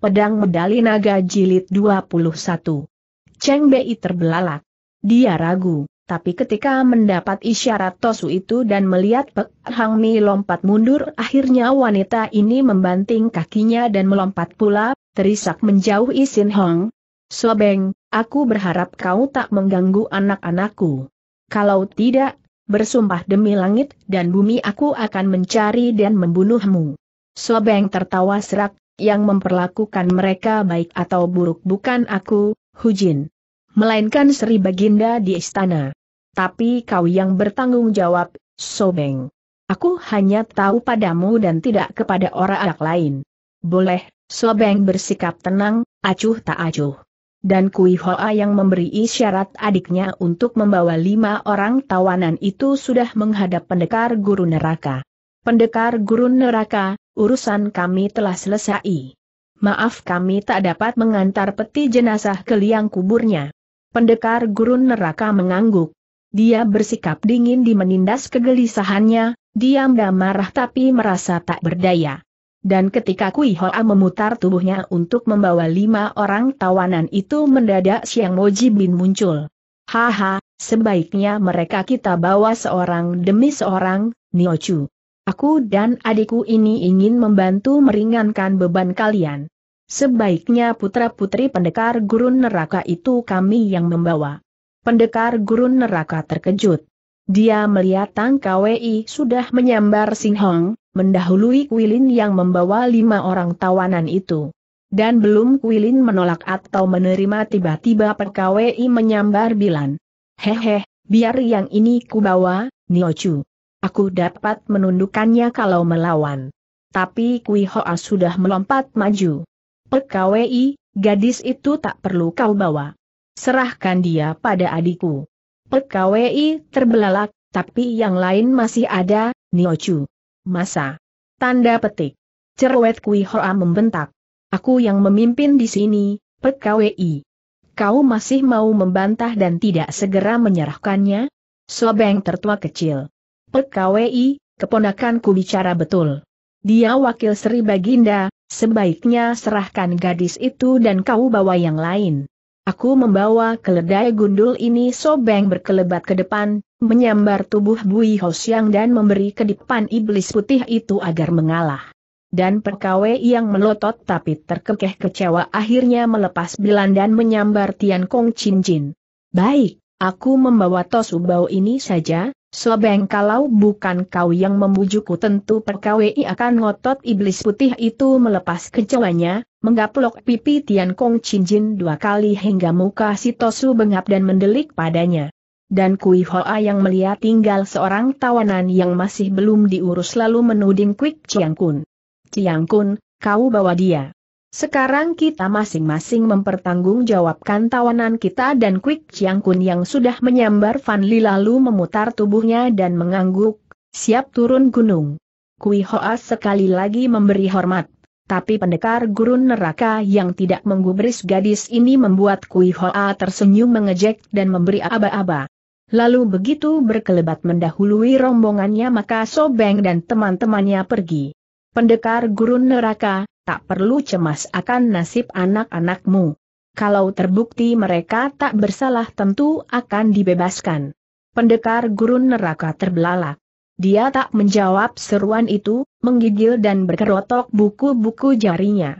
Pedang Medali Naga Jilid 21. Cheng Bei terbelalak. Dia ragu, tapi ketika mendapat isyarat Tosu itu dan melihat Pek Hang Mi lompat mundur akhirnya wanita ini membanting kakinya dan melompat pula, terisak menjauh Isin Hong. Sobeng, aku berharap kau tak mengganggu anak-anakku. Kalau tidak, bersumpah demi langit dan bumi aku akan mencari dan membunuhmu. Sobeng tertawa serak, yang memperlakukan mereka baik atau buruk bukan aku, Hujin. Melainkan Sri Baginda di istana. Tapi kau yang bertanggung jawab, Sobeng. Aku hanya tahu padamu dan tidak kepada orang anak lain. Boleh, Sobeng bersikap tenang, acuh tak acuh. Dan Kui Hoa yang memberi isyarat adiknya untuk membawa lima orang tawanan itu sudah menghadap pendekar guru neraka. Pendekar guru neraka, urusan kami telah selesai. Maaf kami tak dapat mengantar peti jenazah ke liang kuburnya. Pendekar gurun neraka mengangguk. Dia bersikap dingin di menindas kegelisahannya, diam dan marah tapi merasa tak berdaya. Dan ketika Kui Hoa memutar tubuhnya untuk membawa lima orang tawanan itu mendadak Siang Moji Bin muncul. Haha, sebaiknya mereka kita bawa seorang demi seorang, Niochu. Aku dan adikku ini ingin membantu meringankan beban kalian. Sebaiknya putra-putri pendekar gurun neraka itu kami yang membawa. Pendekar gurun neraka terkejut. Dia melihat Tang KWI sudah menyambar Sing Hong, mendahului Kuilin yang membawa lima orang tawanan itu. Dan belum Kuilin menolak atau menerima tiba-tiba PKWI menyambar Bilan. Hehe, biar yang ini kubawa, Niochu. Aku dapat menundukkannya kalau melawan. Tapi Kui Hoa sudah melompat maju. Pekawai, gadis itu tak perlu kau bawa. Serahkan dia pada adikku. Pekawai terbelalak, tapi yang lain masih ada, Niochu. Masa. Tanda petik. Cerwet Kui Hoa membentak. Aku yang memimpin di sini, Pekawai. Kau masih mau membantah dan tidak segera menyerahkannya? Sobeng tertua kecil. Pet KWI, keponakanku bicara betul. Dia wakil Sri Baginda, sebaiknya serahkan gadis itu dan kau bawa yang lain. Aku membawa keledai gundul ini sobeng berkelebat ke depan, menyambar tubuh Bui Hosyang dan memberi kedipan iblis putih itu agar mengalah. Dan perkawe yang melotot tapi terkekeh kecewa akhirnya melepas bilan dan menyambar Tian Kong Chin Jin. Baik, aku membawa tos ubau ini saja, Sobeng kalau bukan kau yang membujukku tentu perkawi akan ngotot iblis putih itu melepas kecewanya, menggaplok pipi Tian Kong Cincin dua kali hingga muka si Tosu bengap dan mendelik padanya. Dan Kui Hoa yang melihat tinggal seorang tawanan yang masih belum diurus lalu menuding Quick Chiang Kun. Chiang Kun, kau bawa dia. Sekarang kita masing-masing mempertanggungjawabkan tawanan kita dan Quick Chiang Kun yang sudah menyambar Fan Li lalu memutar tubuhnya dan mengangguk, siap turun gunung. Kui Hoa sekali lagi memberi hormat, tapi pendekar gurun neraka yang tidak menggubris gadis ini membuat Kui Hoa tersenyum mengejek dan memberi aba-aba. Lalu begitu berkelebat mendahului rombongannya maka Sobeng dan teman-temannya pergi. Pendekar gurun neraka, tak perlu cemas akan nasib anak-anakmu. Kalau terbukti mereka tak bersalah tentu akan dibebaskan. Pendekar gurun neraka terbelalak. Dia tak menjawab seruan itu, menggigil dan berkerotok buku-buku jarinya.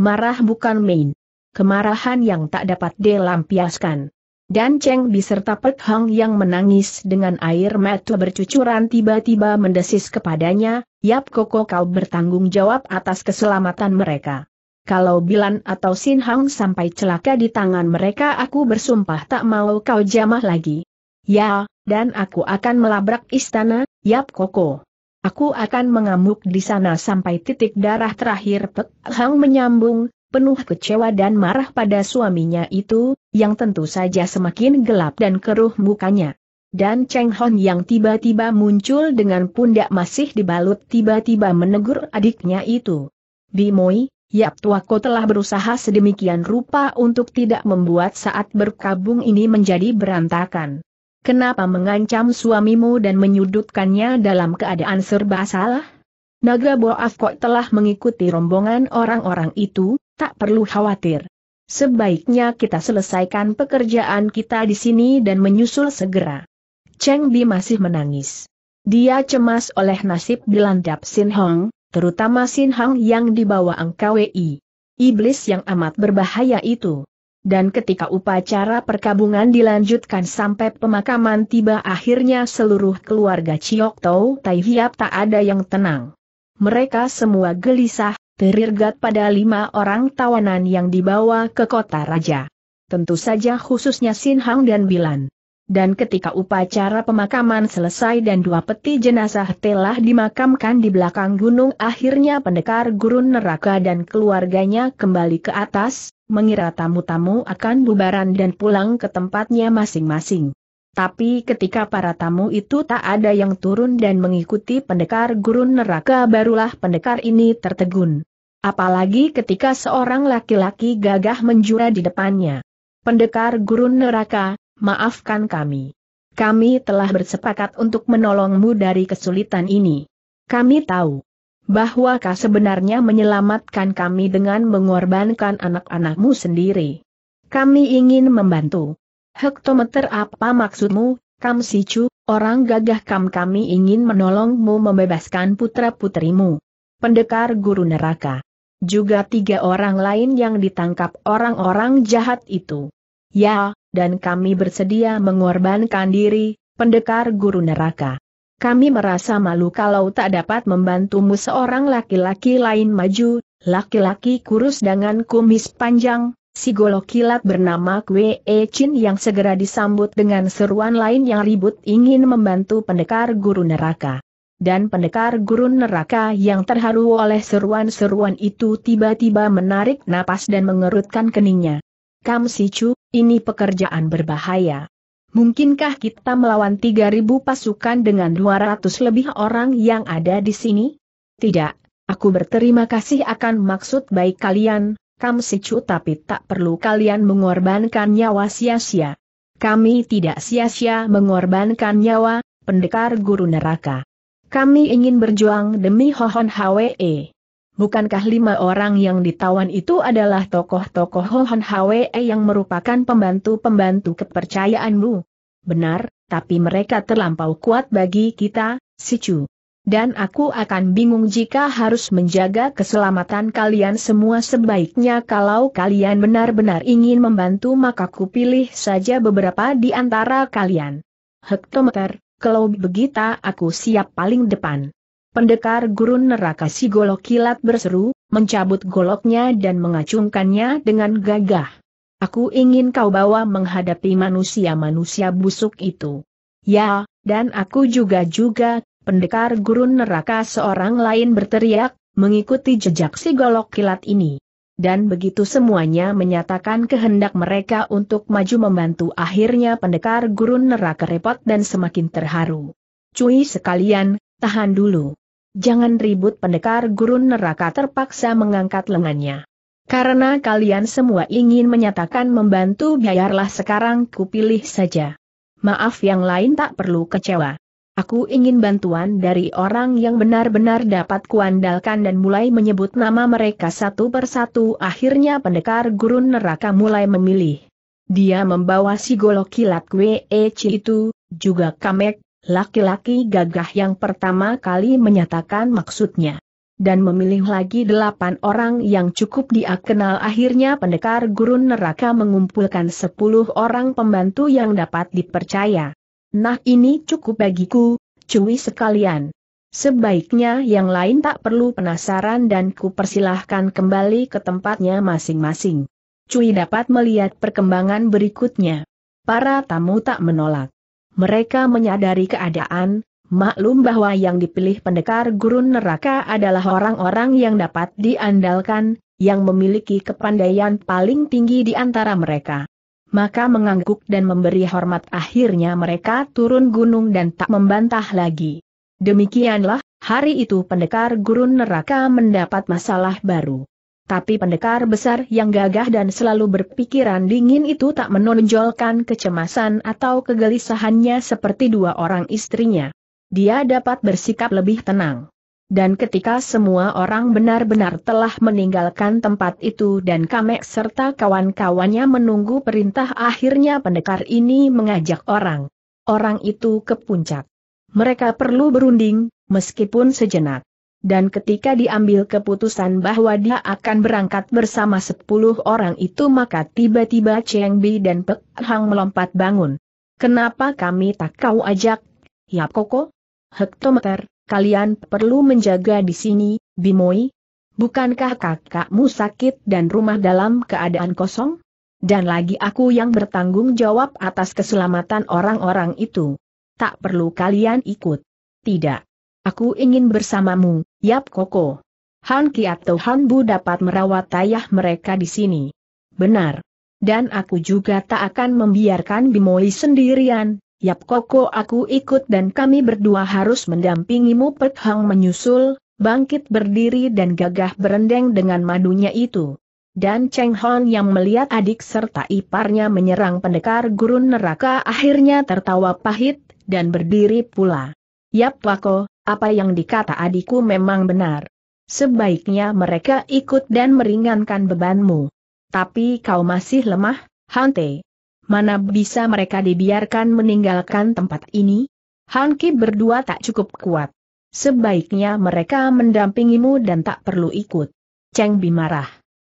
Marah bukan main. Kemarahan yang tak dapat dilampiaskan. Dan Cheng Bi serta Pek Hang yang menangis dengan air mata bercucuran tiba-tiba mendesis kepadanya, Yap Koko kau bertanggung jawab atas keselamatan mereka. Kalau Bilan atau Sin Hang sampai celaka di tangan mereka aku bersumpah tak mau kau jamah lagi. Ya, dan aku akan melabrak istana, Yap Koko. Aku akan mengamuk di sana sampai titik darah terakhir Pek Hang menyambung, penuh kecewa dan marah pada suaminya itu, yang tentu saja semakin gelap dan keruh mukanya. Dan Cheng Hon yang tiba-tiba muncul dengan pundak masih dibalut tiba-tiba menegur adiknya itu. Bimoi, Yap Tuako telah berusaha sedemikian rupa untuk tidak membuat saat berkabung ini menjadi berantakan. Kenapa mengancam suamimu dan menyudutkannya dalam keadaan serba salah? Naga Boaf kok telah mengikuti rombongan orang-orang itu, tak perlu khawatir. Sebaiknya kita selesaikan pekerjaan kita di sini dan menyusul segera. Cheng Bi masih menangis. Dia cemas oleh nasib dilandap Sin Hong, terutama Sin Hong yang dibawa angkawi, iblis yang amat berbahaya itu. Dan ketika upacara perkabungan dilanjutkan sampai pemakaman tiba akhirnya seluruh keluarga Chiok Tau Tai Hiap tak ada yang tenang. Mereka semua gelisah, terirgat pada lima orang tawanan yang dibawa ke kota raja. Tentu saja khususnya Sin Hang dan Bilan dan ketika upacara pemakaman selesai dan dua peti jenazah telah dimakamkan di belakang gunung akhirnya pendekar gurun neraka dan keluarganya kembali ke atas, mengira tamu-tamu akan bubaran dan pulang ke tempatnya masing-masing. Tapi ketika para tamu itu tak ada yang turun dan mengikuti pendekar gurun neraka barulah pendekar ini tertegun. Apalagi ketika seorang laki-laki gagah menjura di depannya. Pendekar gurun neraka, maafkan kami. Kami telah bersepakat untuk menolongmu dari kesulitan ini. Kami tahu bahwa kau sebenarnya menyelamatkan kami dengan mengorbankan anak-anakmu sendiri. Kami ingin membantu. Hektometer apa maksudmu, Kam Sicu, orang gagah Kam kami ingin menolongmu membebaskan putra-putrimu. Pendekar guru neraka. Juga tiga orang lain yang ditangkap orang-orang jahat itu. Ya, dan kami bersedia mengorbankan diri, pendekar guru neraka. Kami merasa malu kalau tak dapat membantumu seorang laki-laki lain maju, laki-laki kurus dengan kumis panjang, si golok kilat bernama Kwe E Chin yang segera disambut dengan seruan lain yang ribut ingin membantu pendekar guru neraka. Dan pendekar guru neraka yang terharu oleh seruan-seruan itu tiba-tiba menarik napas dan mengerutkan keningnya. Kam Chu. Ini pekerjaan berbahaya. Mungkinkah kita melawan 3.000 pasukan dengan 200 lebih orang yang ada di sini? Tidak, aku berterima kasih akan maksud baik kalian, Kamsicu tapi tak perlu kalian mengorbankan nyawa sia-sia. Kami tidak sia-sia mengorbankan nyawa, pendekar guru neraka. Kami ingin berjuang demi Hohon Hwe bukankah lima orang yang ditawan itu adalah tokoh-tokoh Hohan Hwe yang merupakan pembantu-pembantu kepercayaanmu? Benar, tapi mereka terlampau kuat bagi kita, si Dan aku akan bingung jika harus menjaga keselamatan kalian semua sebaiknya kalau kalian benar-benar ingin membantu maka ku pilih saja beberapa di antara kalian. Hektometer, kalau begitu aku siap paling depan. Pendekar gurun neraka si golok kilat berseru, mencabut goloknya dan mengacungkannya dengan gagah. Aku ingin kau bawa menghadapi manusia-manusia busuk itu. Ya, dan aku juga-juga, pendekar gurun neraka seorang lain berteriak, mengikuti jejak si golok kilat ini. Dan begitu semuanya menyatakan kehendak mereka untuk maju membantu akhirnya pendekar gurun neraka repot dan semakin terharu. Cui sekalian, tahan dulu. Jangan ribut pendekar gurun neraka terpaksa mengangkat lengannya. Karena kalian semua ingin menyatakan membantu biarlah sekarang kupilih saja. Maaf yang lain tak perlu kecewa. Aku ingin bantuan dari orang yang benar-benar dapat kuandalkan dan mulai menyebut nama mereka satu persatu akhirnya pendekar gurun neraka mulai memilih. Dia membawa si golok kilat Kwe itu, juga Kamek, Laki-laki gagah yang pertama kali menyatakan maksudnya. Dan memilih lagi delapan orang yang cukup dia kenal akhirnya pendekar gurun neraka mengumpulkan sepuluh orang pembantu yang dapat dipercaya. Nah ini cukup bagiku, cuy sekalian. Sebaiknya yang lain tak perlu penasaran dan ku persilahkan kembali ke tempatnya masing-masing. Cui dapat melihat perkembangan berikutnya. Para tamu tak menolak mereka menyadari keadaan, maklum bahwa yang dipilih pendekar gurun neraka adalah orang-orang yang dapat diandalkan, yang memiliki kepandaian paling tinggi di antara mereka. Maka mengangguk dan memberi hormat akhirnya mereka turun gunung dan tak membantah lagi. Demikianlah, hari itu pendekar gurun neraka mendapat masalah baru. Tapi pendekar besar yang gagah dan selalu berpikiran dingin itu tak menonjolkan kecemasan atau kegelisahannya seperti dua orang istrinya. Dia dapat bersikap lebih tenang. Dan ketika semua orang benar-benar telah meninggalkan tempat itu dan Kamek serta kawan-kawannya menunggu perintah akhirnya pendekar ini mengajak orang. Orang itu ke puncak. Mereka perlu berunding, meskipun sejenak dan ketika diambil keputusan bahwa dia akan berangkat bersama sepuluh orang itu maka tiba-tiba Cheng Bi dan Pek Hang melompat bangun. Kenapa kami tak kau ajak? Ya Koko? Hektometer, kalian perlu menjaga di sini, Bimoi? Bukankah kakakmu sakit dan rumah dalam keadaan kosong? Dan lagi aku yang bertanggung jawab atas keselamatan orang-orang itu. Tak perlu kalian ikut. Tidak. Aku ingin bersamamu, Yap Koko. Han Ki atau Han Bu dapat merawat ayah mereka di sini. Benar. Dan aku juga tak akan membiarkan Bimoi sendirian, Yap Koko aku ikut dan kami berdua harus mendampingimu Pek Hang menyusul, bangkit berdiri dan gagah berendeng dengan madunya itu. Dan Cheng Hon yang melihat adik serta iparnya menyerang pendekar gurun neraka akhirnya tertawa pahit, dan berdiri pula. Yap Wako, apa yang dikata adikku memang benar. Sebaiknya mereka ikut dan meringankan bebanmu. Tapi kau masih lemah, Hante. Mana bisa mereka dibiarkan meninggalkan tempat ini? Hanki berdua tak cukup kuat. Sebaiknya mereka mendampingimu dan tak perlu ikut. Cheng Bi marah.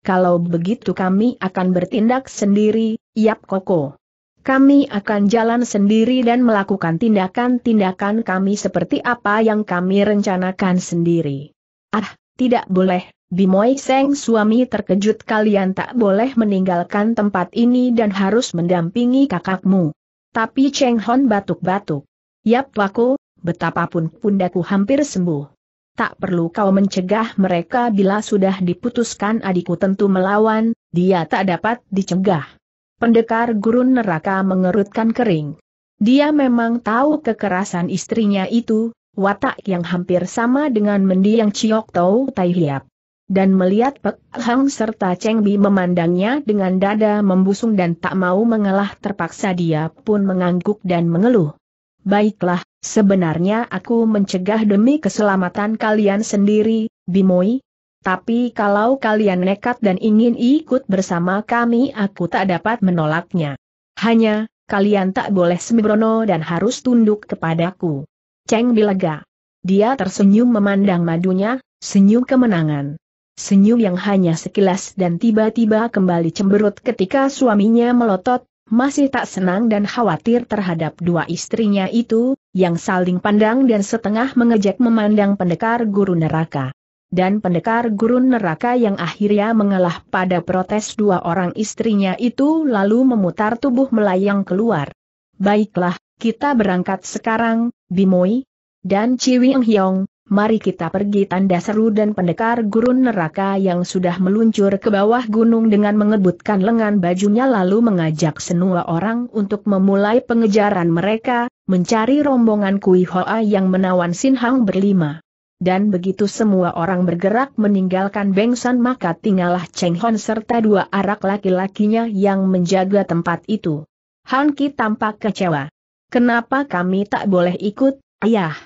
Kalau begitu kami akan bertindak sendiri, Yap Koko. Kami akan jalan sendiri dan melakukan tindakan-tindakan kami seperti apa yang kami rencanakan sendiri. Ah, tidak boleh, Bimoy Seng suami terkejut kalian tak boleh meninggalkan tempat ini dan harus mendampingi kakakmu. Tapi Cheng Hon batuk-batuk. Yap waku, betapapun pundaku hampir sembuh. Tak perlu kau mencegah mereka bila sudah diputuskan adikku tentu melawan, dia tak dapat dicegah. Pendekar gurun neraka mengerutkan kering. Dia memang tahu kekerasan istrinya itu, watak yang hampir sama dengan mendiang Chiok Tau Tai Hiap. Dan melihat Pek Hang serta Cheng Bi memandangnya dengan dada membusung dan tak mau mengalah terpaksa dia pun mengangguk dan mengeluh. Baiklah, sebenarnya aku mencegah demi keselamatan kalian sendiri, Bimoi, tapi kalau kalian nekat dan ingin ikut bersama kami aku tak dapat menolaknya. Hanya, kalian tak boleh sembrono dan harus tunduk kepadaku. Ceng Bilega. Dia tersenyum memandang madunya, senyum kemenangan. Senyum yang hanya sekilas dan tiba-tiba kembali cemberut ketika suaminya melotot, masih tak senang dan khawatir terhadap dua istrinya itu, yang saling pandang dan setengah mengejek memandang pendekar guru neraka dan pendekar gurun neraka yang akhirnya mengalah pada protes dua orang istrinya itu lalu memutar tubuh melayang keluar. Baiklah, kita berangkat sekarang, Bimoi, dan Ciwing Hyong, mari kita pergi tanda seru dan pendekar gurun neraka yang sudah meluncur ke bawah gunung dengan mengebutkan lengan bajunya lalu mengajak semua orang untuk memulai pengejaran mereka, mencari rombongan Kui Hoa yang menawan Sin Hang berlima dan begitu semua orang bergerak meninggalkan Bengsan maka tinggallah Cheng Hon serta dua arak laki-lakinya yang menjaga tempat itu. Han Ki tampak kecewa. Kenapa kami tak boleh ikut, ayah?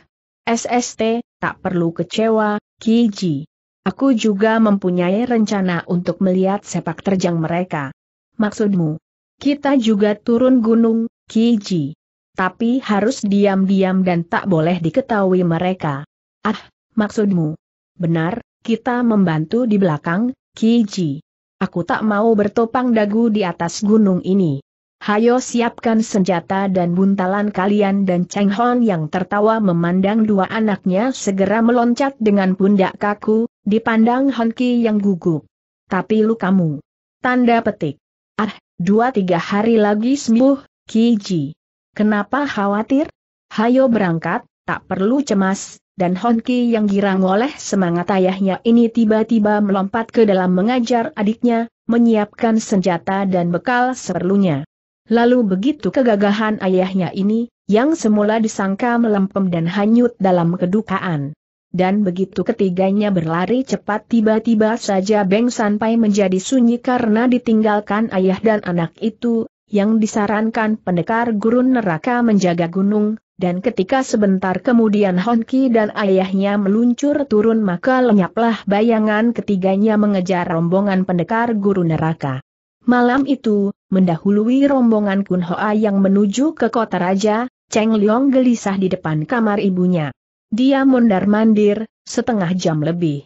SST, tak perlu kecewa, Ki Ji. Aku juga mempunyai rencana untuk melihat sepak terjang mereka. Maksudmu? Kita juga turun gunung, Ki Ji. Tapi harus diam-diam dan tak boleh diketahui mereka. Ah, maksudmu? Benar, kita membantu di belakang, Kiji. Aku tak mau bertopang dagu di atas gunung ini. Hayo siapkan senjata dan buntalan kalian dan Cheng Hon yang tertawa memandang dua anaknya segera meloncat dengan pundak kaku, dipandang Hon Ki yang gugup. Tapi lu kamu. Tanda petik. Ah, dua tiga hari lagi sembuh, Kiji. Kenapa khawatir? Hayo berangkat, tak perlu cemas, dan Honki yang girang oleh semangat ayahnya ini tiba-tiba melompat ke dalam mengajar adiknya, menyiapkan senjata dan bekal seperlunya. Lalu begitu kegagahan ayahnya ini, yang semula disangka melempem dan hanyut dalam kedukaan. Dan begitu ketiganya berlari cepat tiba-tiba saja Beng sampai menjadi sunyi karena ditinggalkan ayah dan anak itu, yang disarankan pendekar gurun neraka menjaga gunung, dan ketika sebentar kemudian Honki dan ayahnya meluncur turun maka lenyaplah bayangan ketiganya mengejar rombongan pendekar guru neraka. Malam itu, mendahului rombongan Kun Hoa yang menuju ke kota raja, Cheng Liong gelisah di depan kamar ibunya. Dia mondar-mandir, setengah jam lebih.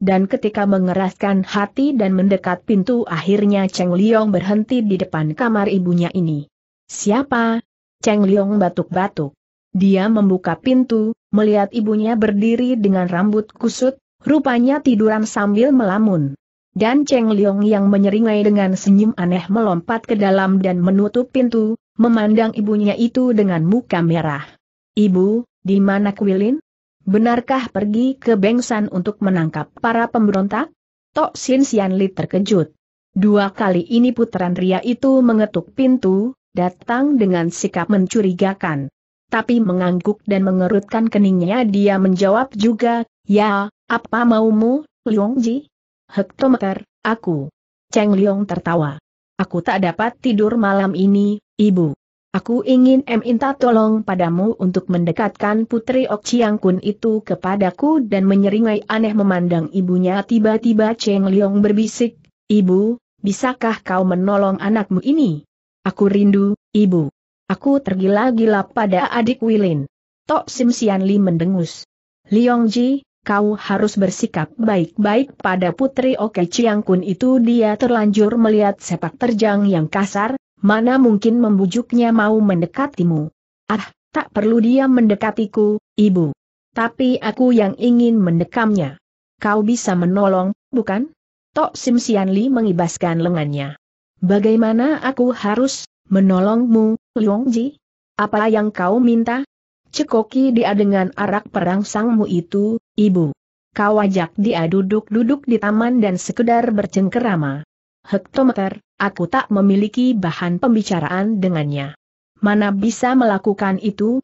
Dan ketika mengeraskan hati dan mendekat pintu akhirnya Cheng Liong berhenti di depan kamar ibunya ini. Siapa? Cheng Liong batuk-batuk. Dia membuka pintu, melihat ibunya berdiri dengan rambut kusut, rupanya tiduran sambil melamun. Dan Cheng Liong yang menyeringai dengan senyum aneh melompat ke dalam dan menutup pintu, memandang ibunya itu dengan muka merah. Ibu, di mana Kuilin? Benarkah pergi ke Bengsan untuk menangkap para pemberontak? Tok Sin Sian Li terkejut. Dua kali ini putran Ria itu mengetuk pintu, datang dengan sikap mencurigakan tapi mengangguk dan mengerutkan keningnya dia menjawab juga, ya, apa maumu, Liongji? Hektometer, aku. Cheng Liong tertawa. Aku tak dapat tidur malam ini, ibu. Aku ingin em minta tolong padamu untuk mendekatkan putri Ok Chiang Kun itu kepadaku dan menyeringai aneh memandang ibunya tiba-tiba Cheng Liong berbisik, Ibu, bisakah kau menolong anakmu ini? Aku rindu, ibu. Aku tergila-gila pada adik Wilin. Tok Sim Sian Li mendengus. Liong Ji, kau harus bersikap baik-baik pada putri Oke Chiang Kun itu dia terlanjur melihat sepak terjang yang kasar, mana mungkin membujuknya mau mendekatimu. Ah, tak perlu dia mendekatiku, ibu. Tapi aku yang ingin mendekamnya. Kau bisa menolong, bukan? Tok Sim Sian Li mengibaskan lengannya. Bagaimana aku harus menolongmu, Ji, apa yang kau minta? Cekoki dia dengan arak perang sangmu itu, ibu. Kau ajak dia duduk-duduk di taman dan sekedar bercengkerama. Hektometer, aku tak memiliki bahan pembicaraan dengannya. Mana bisa melakukan itu,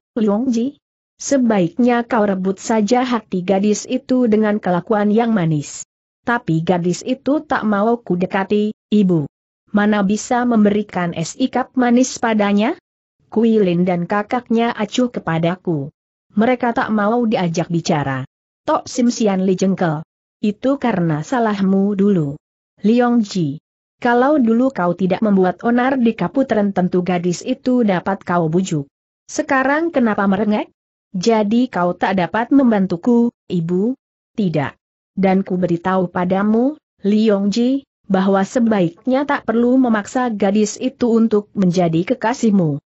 Ji? Sebaiknya kau rebut saja hati gadis itu dengan kelakuan yang manis. Tapi gadis itu tak mau ku dekati, ibu mana bisa memberikan es ikap manis padanya? Kuilin dan kakaknya acuh kepadaku. Mereka tak mau diajak bicara. Tok Sim Sian Li jengkel. Itu karena salahmu dulu. Liong Ji. Kalau dulu kau tidak membuat onar di kaputren tentu gadis itu dapat kau bujuk. Sekarang kenapa merengek? Jadi kau tak dapat membantuku, ibu? Tidak. Dan ku beritahu padamu, Liong Ji, bahwa sebaiknya tak perlu memaksa gadis itu untuk menjadi kekasihmu.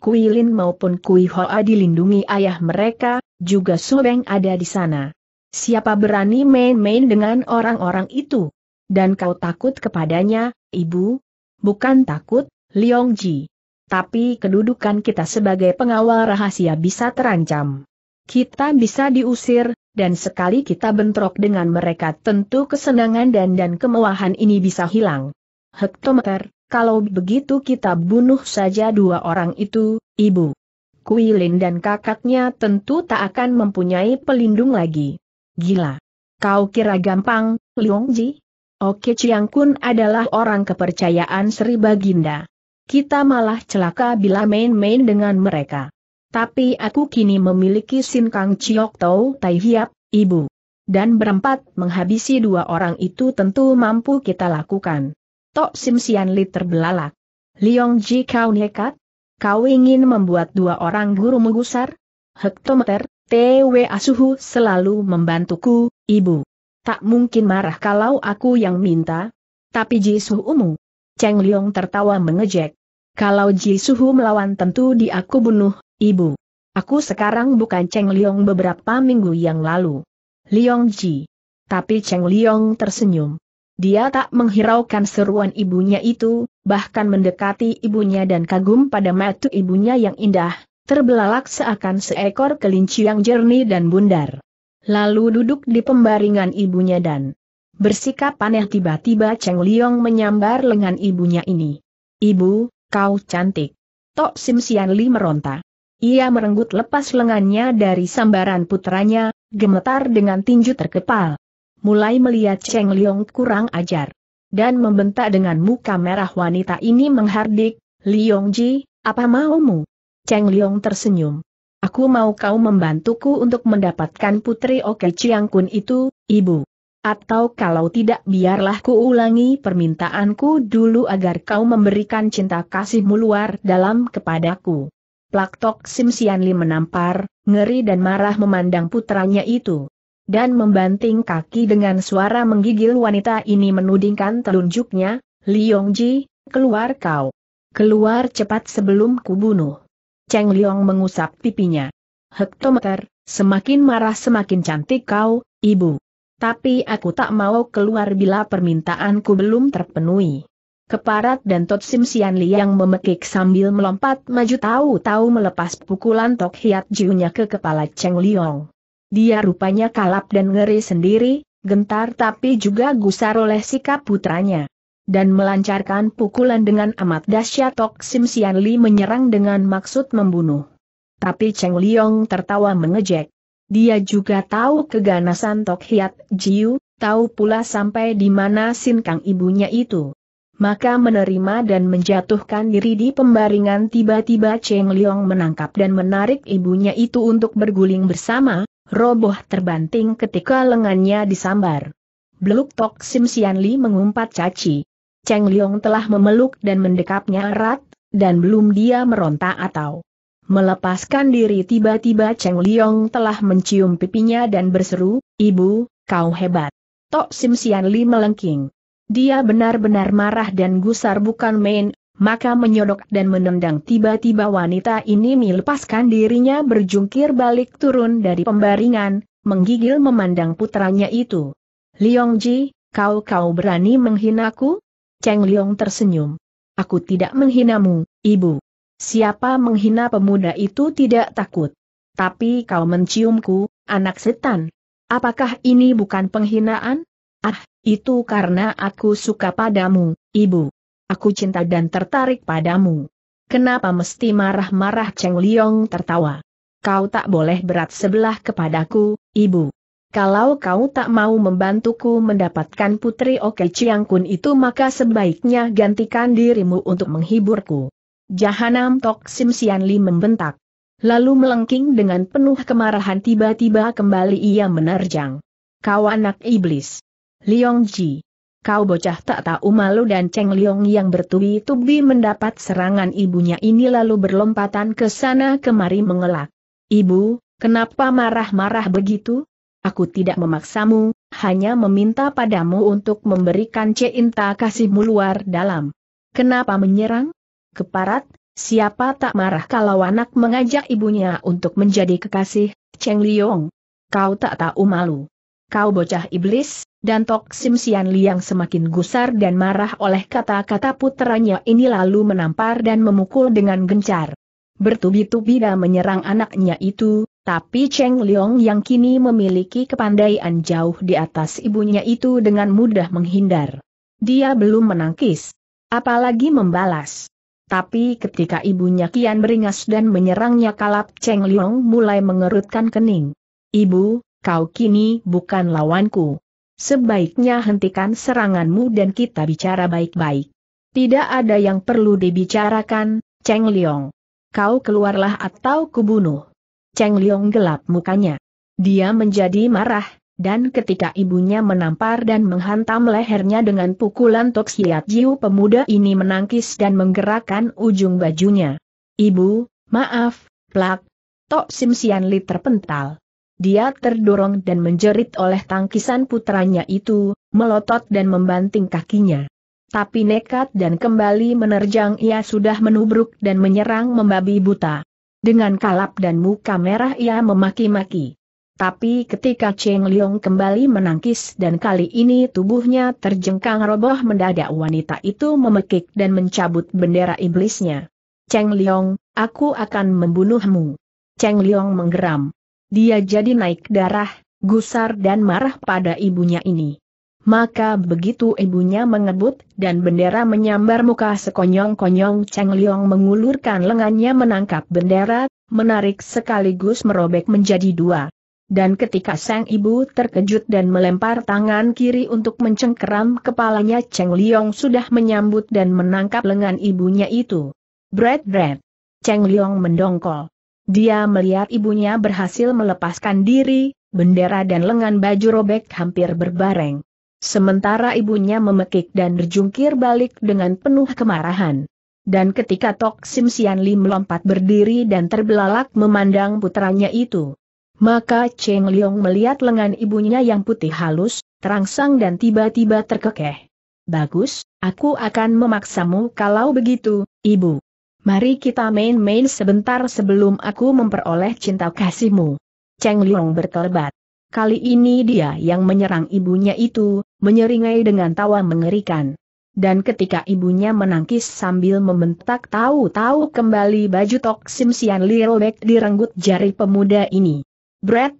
Kui Lin maupun Kui Hoa dilindungi ayah mereka, juga Beng ada di sana. Siapa berani main-main dengan orang-orang itu? Dan kau takut kepadanya, ibu? Bukan takut, Liong Ji. Tapi kedudukan kita sebagai pengawal rahasia bisa terancam. Kita bisa diusir, dan sekali kita bentrok dengan mereka tentu kesenangan dan dan kemewahan ini bisa hilang. Hektometer, kalau begitu kita bunuh saja dua orang itu, ibu. Kuilin dan kakaknya tentu tak akan mempunyai pelindung lagi. Gila. Kau kira gampang, Liongji? Oke Chiang Kun adalah orang kepercayaan Sri Baginda. Kita malah celaka bila main-main dengan mereka. Tapi aku kini memiliki Sin Kang Chiok Tau Tai Hiap, Ibu. Dan berempat menghabisi dua orang itu tentu mampu kita lakukan. Tok Sim Sian Li terbelalak. Liong Ji kau nekat? Kau ingin membuat dua orang guru menggusar? Hektometer, TW Asuhu selalu membantuku, Ibu. Tak mungkin marah kalau aku yang minta. Tapi Ji Suhu Umu. Cheng Liong tertawa mengejek. Kalau Ji Suhu melawan tentu di aku bunuh, Ibu, aku sekarang bukan Cheng Liong beberapa minggu yang lalu. Liong Ji. Tapi Cheng Liong tersenyum. Dia tak menghiraukan seruan ibunya itu, bahkan mendekati ibunya dan kagum pada mata ibunya yang indah, terbelalak seakan seekor kelinci yang jernih dan bundar. Lalu duduk di pembaringan ibunya dan bersikap aneh tiba-tiba Cheng Liong menyambar lengan ibunya ini. Ibu, kau cantik. Tok Sim Sian Li meronta. Ia merenggut lepas lengannya dari sambaran putranya, gemetar dengan tinju terkepal. Mulai melihat Cheng Liong kurang ajar. Dan membentak dengan muka merah wanita ini menghardik, Liong Ji, apa maumu? Cheng Liong tersenyum. Aku mau kau membantuku untuk mendapatkan putri Oke Chiang Kun itu, ibu. Atau kalau tidak biarlah ku ulangi permintaanku dulu agar kau memberikan cinta kasihmu luar dalam kepadaku. Laktok Sim Sianli menampar, ngeri dan marah memandang putranya itu. Dan membanting kaki dengan suara menggigil wanita ini menudingkan telunjuknya, Liongji, keluar kau. Keluar cepat sebelum kubunuh. Cheng Liong mengusap pipinya. Hektometer, semakin marah semakin cantik kau, ibu. Tapi aku tak mau keluar bila permintaanku belum terpenuhi. Keparat dan Tot Sim Sian yang memekik sambil melompat maju tahu-tahu melepas pukulan Tok Hiat Jiunya ke kepala Cheng Liong. Dia rupanya kalap dan ngeri sendiri, gentar tapi juga gusar oleh sikap putranya. Dan melancarkan pukulan dengan amat dahsyat Tok Sim Sian Li menyerang dengan maksud membunuh. Tapi Cheng Liong tertawa mengejek. Dia juga tahu keganasan Tok Hiat Jiu, tahu pula sampai di mana Sin Kang ibunya itu maka menerima dan menjatuhkan diri di pembaringan tiba-tiba Cheng Liong menangkap dan menarik ibunya itu untuk berguling bersama, roboh terbanting ketika lengannya disambar. Beluk Tok Sim Sian Li mengumpat caci. Cheng Liong telah memeluk dan mendekapnya erat, dan belum dia meronta atau melepaskan diri tiba-tiba Cheng Liong telah mencium pipinya dan berseru, Ibu, kau hebat. Tok Sim Sian Li melengking. Dia benar-benar marah dan gusar bukan main, maka menyodok dan menendang tiba-tiba wanita ini melepaskan dirinya berjungkir balik turun dari pembaringan, menggigil memandang putranya itu. Ji, kau-kau berani menghinaku? Cheng Liong tersenyum. Aku tidak menghinamu, ibu. Siapa menghina pemuda itu tidak takut. Tapi kau menciumku, anak setan. Apakah ini bukan penghinaan? Ah, itu karena aku suka padamu, ibu. Aku cinta dan tertarik padamu. Kenapa mesti marah-marah Cheng Liong tertawa? Kau tak boleh berat sebelah kepadaku, ibu. Kalau kau tak mau membantuku mendapatkan putri Oke Chiang Kun itu maka sebaiknya gantikan dirimu untuk menghiburku. Jahanam Tok Sim Sian Li membentak. Lalu melengking dengan penuh kemarahan tiba-tiba kembali ia menerjang. Kau anak iblis. Liong Ji. Kau bocah tak tahu malu dan Cheng Liong yang bertubi-tubi mendapat serangan ibunya ini lalu berlompatan ke sana kemari mengelak. Ibu, kenapa marah-marah begitu? Aku tidak memaksamu, hanya meminta padamu untuk memberikan cinta kasihmu luar dalam. Kenapa menyerang? Keparat, Siapa tak marah kalau anak mengajak ibunya untuk menjadi kekasih, Cheng Liong. Kau tak tahu malu. Kau bocah iblis, dan Tok Sim Sian Liang semakin gusar dan marah oleh kata-kata putranya ini lalu menampar dan memukul dengan gencar. Bertubi-tubi dan menyerang anaknya itu, tapi Cheng Liong yang kini memiliki kepandaian jauh di atas ibunya itu dengan mudah menghindar. Dia belum menangkis, apalagi membalas. Tapi ketika ibunya kian beringas dan menyerangnya kalap Cheng Liong mulai mengerutkan kening. Ibu, kau kini bukan lawanku. Sebaiknya hentikan seranganmu dan kita bicara baik-baik. Tidak ada yang perlu dibicarakan, Cheng Liong. Kau keluarlah atau kubunuh. Cheng Liong gelap mukanya. Dia menjadi marah, dan ketika ibunya menampar dan menghantam lehernya dengan pukulan Toksiat Jiu pemuda ini menangkis dan menggerakkan ujung bajunya. Ibu, maaf, plak. Tok Sim Sian Li terpental. Dia terdorong dan menjerit oleh tangkisan putranya itu, melotot dan membanting kakinya. Tapi nekat dan kembali menerjang ia sudah menubruk dan menyerang membabi buta. Dengan kalap dan muka merah ia memaki-maki. Tapi ketika Cheng Liong kembali menangkis dan kali ini tubuhnya terjengkang roboh mendadak wanita itu memekik dan mencabut bendera iblisnya. Cheng Liong, aku akan membunuhmu. Cheng Liong menggeram. Dia jadi naik darah, gusar dan marah pada ibunya ini. Maka begitu ibunya mengebut dan bendera menyambar muka sekonyong-konyong Cheng Liong mengulurkan lengannya menangkap bendera, menarik sekaligus merobek menjadi dua. Dan ketika sang ibu terkejut dan melempar tangan kiri untuk mencengkeram kepalanya Cheng Liong sudah menyambut dan menangkap lengan ibunya itu. Bread bread, Cheng Liong mendongkol. Dia melihat ibunya berhasil melepaskan diri, bendera dan lengan baju robek hampir berbareng. Sementara ibunya memekik dan berjungkir balik dengan penuh kemarahan. Dan ketika Tok Sim Sian Lim melompat berdiri dan terbelalak memandang putranya itu, maka Cheng Liong melihat lengan ibunya yang putih halus, terangsang dan tiba-tiba terkekeh. Bagus, aku akan memaksamu kalau begitu, ibu. Mari kita main-main sebentar sebelum aku memperoleh cinta kasihmu. Cheng Liong berkelebat. Kali ini dia yang menyerang ibunya itu, menyeringai dengan tawa mengerikan. Dan ketika ibunya menangkis sambil membentak tahu-tahu kembali baju toksim Sim Sian Lirobek direnggut jari pemuda ini. Brett,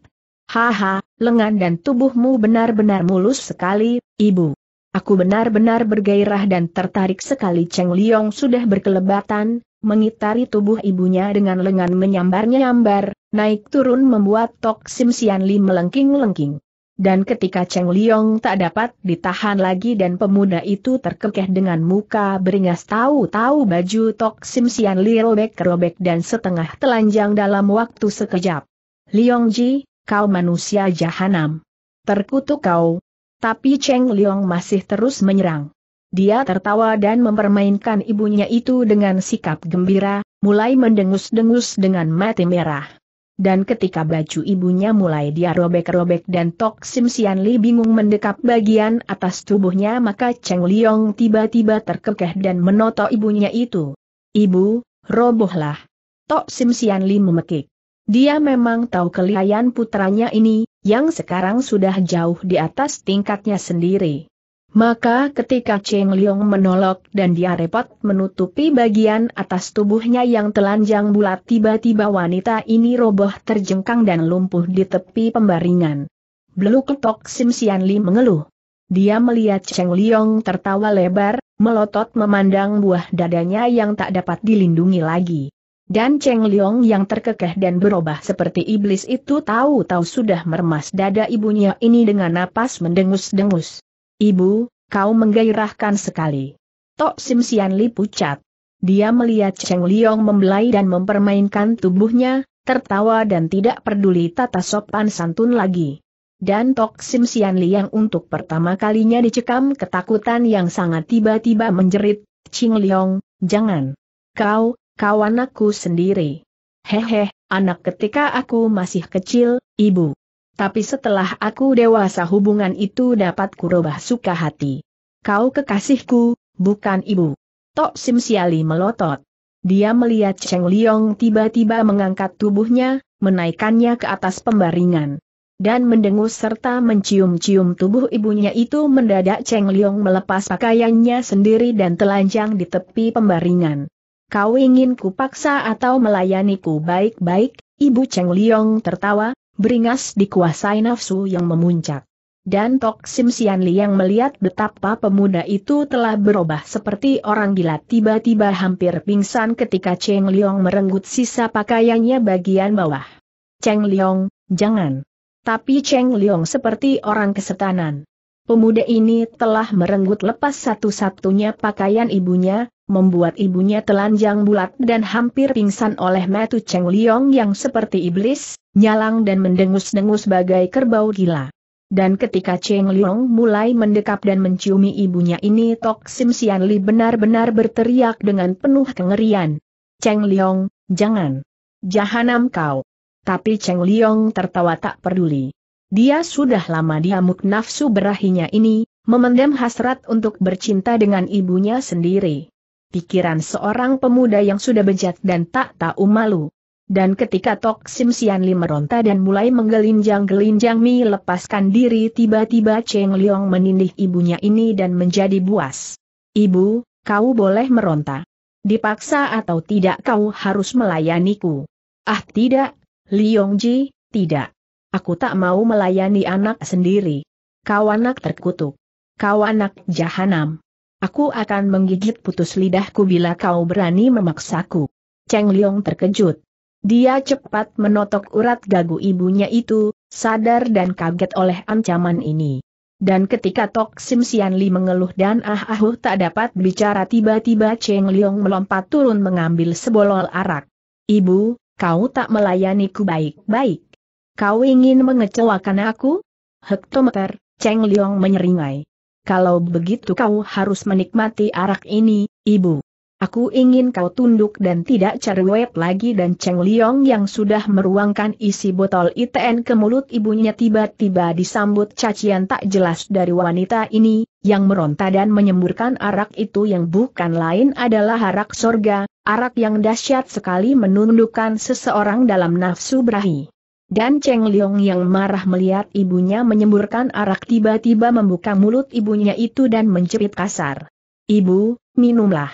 haha, lengan dan tubuhmu benar-benar mulus sekali, ibu. Aku benar-benar bergairah dan tertarik sekali Cheng Liong sudah berkelebatan, mengitari tubuh ibunya dengan lengan menyambar-nyambar, naik turun membuat Tok Sim Sian Li melengking-lengking. Dan ketika Cheng Liong tak dapat ditahan lagi dan pemuda itu terkekeh dengan muka beringas tahu-tahu baju Tok Sim Sian Li robek-robek dan setengah telanjang dalam waktu sekejap. Liong Ji, kau manusia jahanam. Terkutuk kau. Tapi Cheng Liong masih terus menyerang. Dia tertawa dan mempermainkan ibunya itu dengan sikap gembira, mulai mendengus-dengus dengan mati merah. Dan ketika baju ibunya mulai dia robek-robek dan Tok Sim Sian Li bingung mendekap bagian atas tubuhnya maka Cheng Liong tiba-tiba terkekeh dan menoto ibunya itu. Ibu, robohlah. Tok Sim Sian Li memekik. Dia memang tahu kelihayan putranya ini, yang sekarang sudah jauh di atas tingkatnya sendiri. Maka ketika Cheng Liong menolok dan dia repot menutupi bagian atas tubuhnya yang telanjang bulat tiba-tiba wanita ini roboh terjengkang dan lumpuh di tepi pembaringan. Beluk Sim Sian Li mengeluh. Dia melihat Cheng Liong tertawa lebar, melotot memandang buah dadanya yang tak dapat dilindungi lagi. Dan Cheng Liong yang terkekeh dan berubah seperti iblis itu tahu-tahu sudah meremas dada ibunya ini dengan napas mendengus-dengus. Ibu, kau menggairahkan sekali. Tok Sim Sian Li pucat. Dia melihat Cheng Liong membelai dan mempermainkan tubuhnya, tertawa dan tidak peduli tata sopan santun lagi. Dan Tok Sim Sian Li yang untuk pertama kalinya dicekam ketakutan yang sangat tiba-tiba menjerit, Cheng Liong, jangan. Kau, kau anakku sendiri. Hehe, anak ketika aku masih kecil, ibu. Tapi setelah aku dewasa hubungan itu dapat kurubah suka hati. Kau kekasihku, bukan ibu. Tok Sim Siali melotot. Dia melihat Cheng Liong tiba-tiba mengangkat tubuhnya, menaikannya ke atas pembaringan. Dan mendengus serta mencium-cium tubuh ibunya itu mendadak Cheng Liong melepas pakaiannya sendiri dan telanjang di tepi pembaringan. Kau ingin kupaksa atau melayaniku baik-baik, ibu Cheng Liong tertawa, beringas dikuasai nafsu yang memuncak. Dan Tok Sim Sian Liang melihat betapa pemuda itu telah berubah seperti orang gila tiba-tiba hampir pingsan ketika Cheng Liang merenggut sisa pakaiannya bagian bawah. Cheng Liang, jangan. Tapi Cheng Liang seperti orang kesetanan. Pemuda ini telah merenggut lepas satu-satunya pakaian ibunya, membuat ibunya telanjang bulat dan hampir pingsan oleh Matu Cheng Liong yang seperti iblis, nyalang dan mendengus-dengus bagai kerbau gila. Dan ketika Cheng Liong mulai mendekap dan menciumi ibunya ini Tok Sim Sian Li benar-benar berteriak dengan penuh kengerian. Cheng Liong, jangan. Jahanam kau. Tapi Cheng Liong tertawa tak peduli. Dia sudah lama diamuk nafsu berahinya ini, memendam hasrat untuk bercinta dengan ibunya sendiri. Pikiran seorang pemuda yang sudah bejat dan tak tahu malu. Dan ketika Tok Sim Sian Li meronta dan mulai menggelinjang-gelinjang Mi lepaskan diri tiba-tiba Cheng Liong menindih ibunya ini dan menjadi buas. Ibu, kau boleh meronta. Dipaksa atau tidak kau harus melayaniku. Ah tidak, Liong Ji, tidak. Aku tak mau melayani anak sendiri. Kau anak terkutuk. Kau anak jahanam. Aku akan menggigit putus lidahku bila kau berani memaksaku. Cheng Liong terkejut. Dia cepat menotok urat gagu ibunya itu, sadar dan kaget oleh ancaman ini. Dan ketika Tok Sim Sian Li mengeluh dan ah ahuh tak dapat bicara tiba-tiba Cheng Liong melompat turun mengambil sebolol arak. Ibu, kau tak melayaniku baik-baik. Kau ingin mengecewakan aku? Hektometer, Cheng Liong menyeringai. Kalau begitu kau harus menikmati arak ini, ibu. Aku ingin kau tunduk dan tidak cerewet lagi dan Cheng Liong yang sudah meruangkan isi botol ITN ke mulut ibunya tiba-tiba disambut cacian tak jelas dari wanita ini, yang meronta dan menyemburkan arak itu yang bukan lain adalah arak sorga, arak yang dahsyat sekali menundukkan seseorang dalam nafsu berahi. Dan Cheng Liong yang marah melihat ibunya menyemburkan arak tiba-tiba membuka mulut ibunya itu dan menjepit kasar. Ibu, minumlah.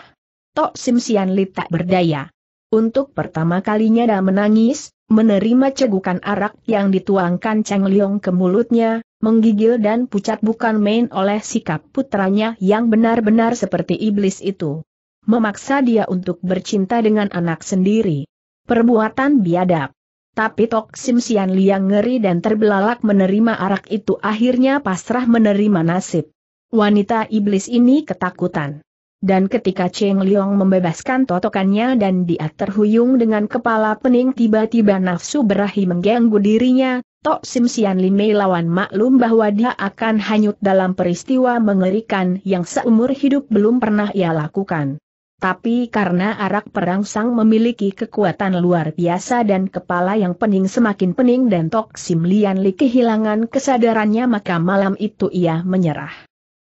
Tok Sim Sian Li tak berdaya. Untuk pertama kalinya dia menangis, menerima cegukan arak yang dituangkan Cheng Liong ke mulutnya, menggigil dan pucat bukan main oleh sikap putranya yang benar-benar seperti iblis itu. Memaksa dia untuk bercinta dengan anak sendiri. Perbuatan biadab. Tapi Tok Sim Sian Liang ngeri dan terbelalak menerima arak itu akhirnya pasrah menerima nasib. Wanita iblis ini ketakutan. Dan ketika Cheng Liang membebaskan totokannya dan dia terhuyung dengan kepala pening tiba-tiba nafsu berahi mengganggu dirinya, Tok Sim Sian Li Mei lawan maklum bahwa dia akan hanyut dalam peristiwa mengerikan yang seumur hidup belum pernah ia lakukan. Tapi karena arak perangsang memiliki kekuatan luar biasa dan kepala yang pening semakin pening dan Tok Sim Lian Li kehilangan kesadarannya maka malam itu ia menyerah.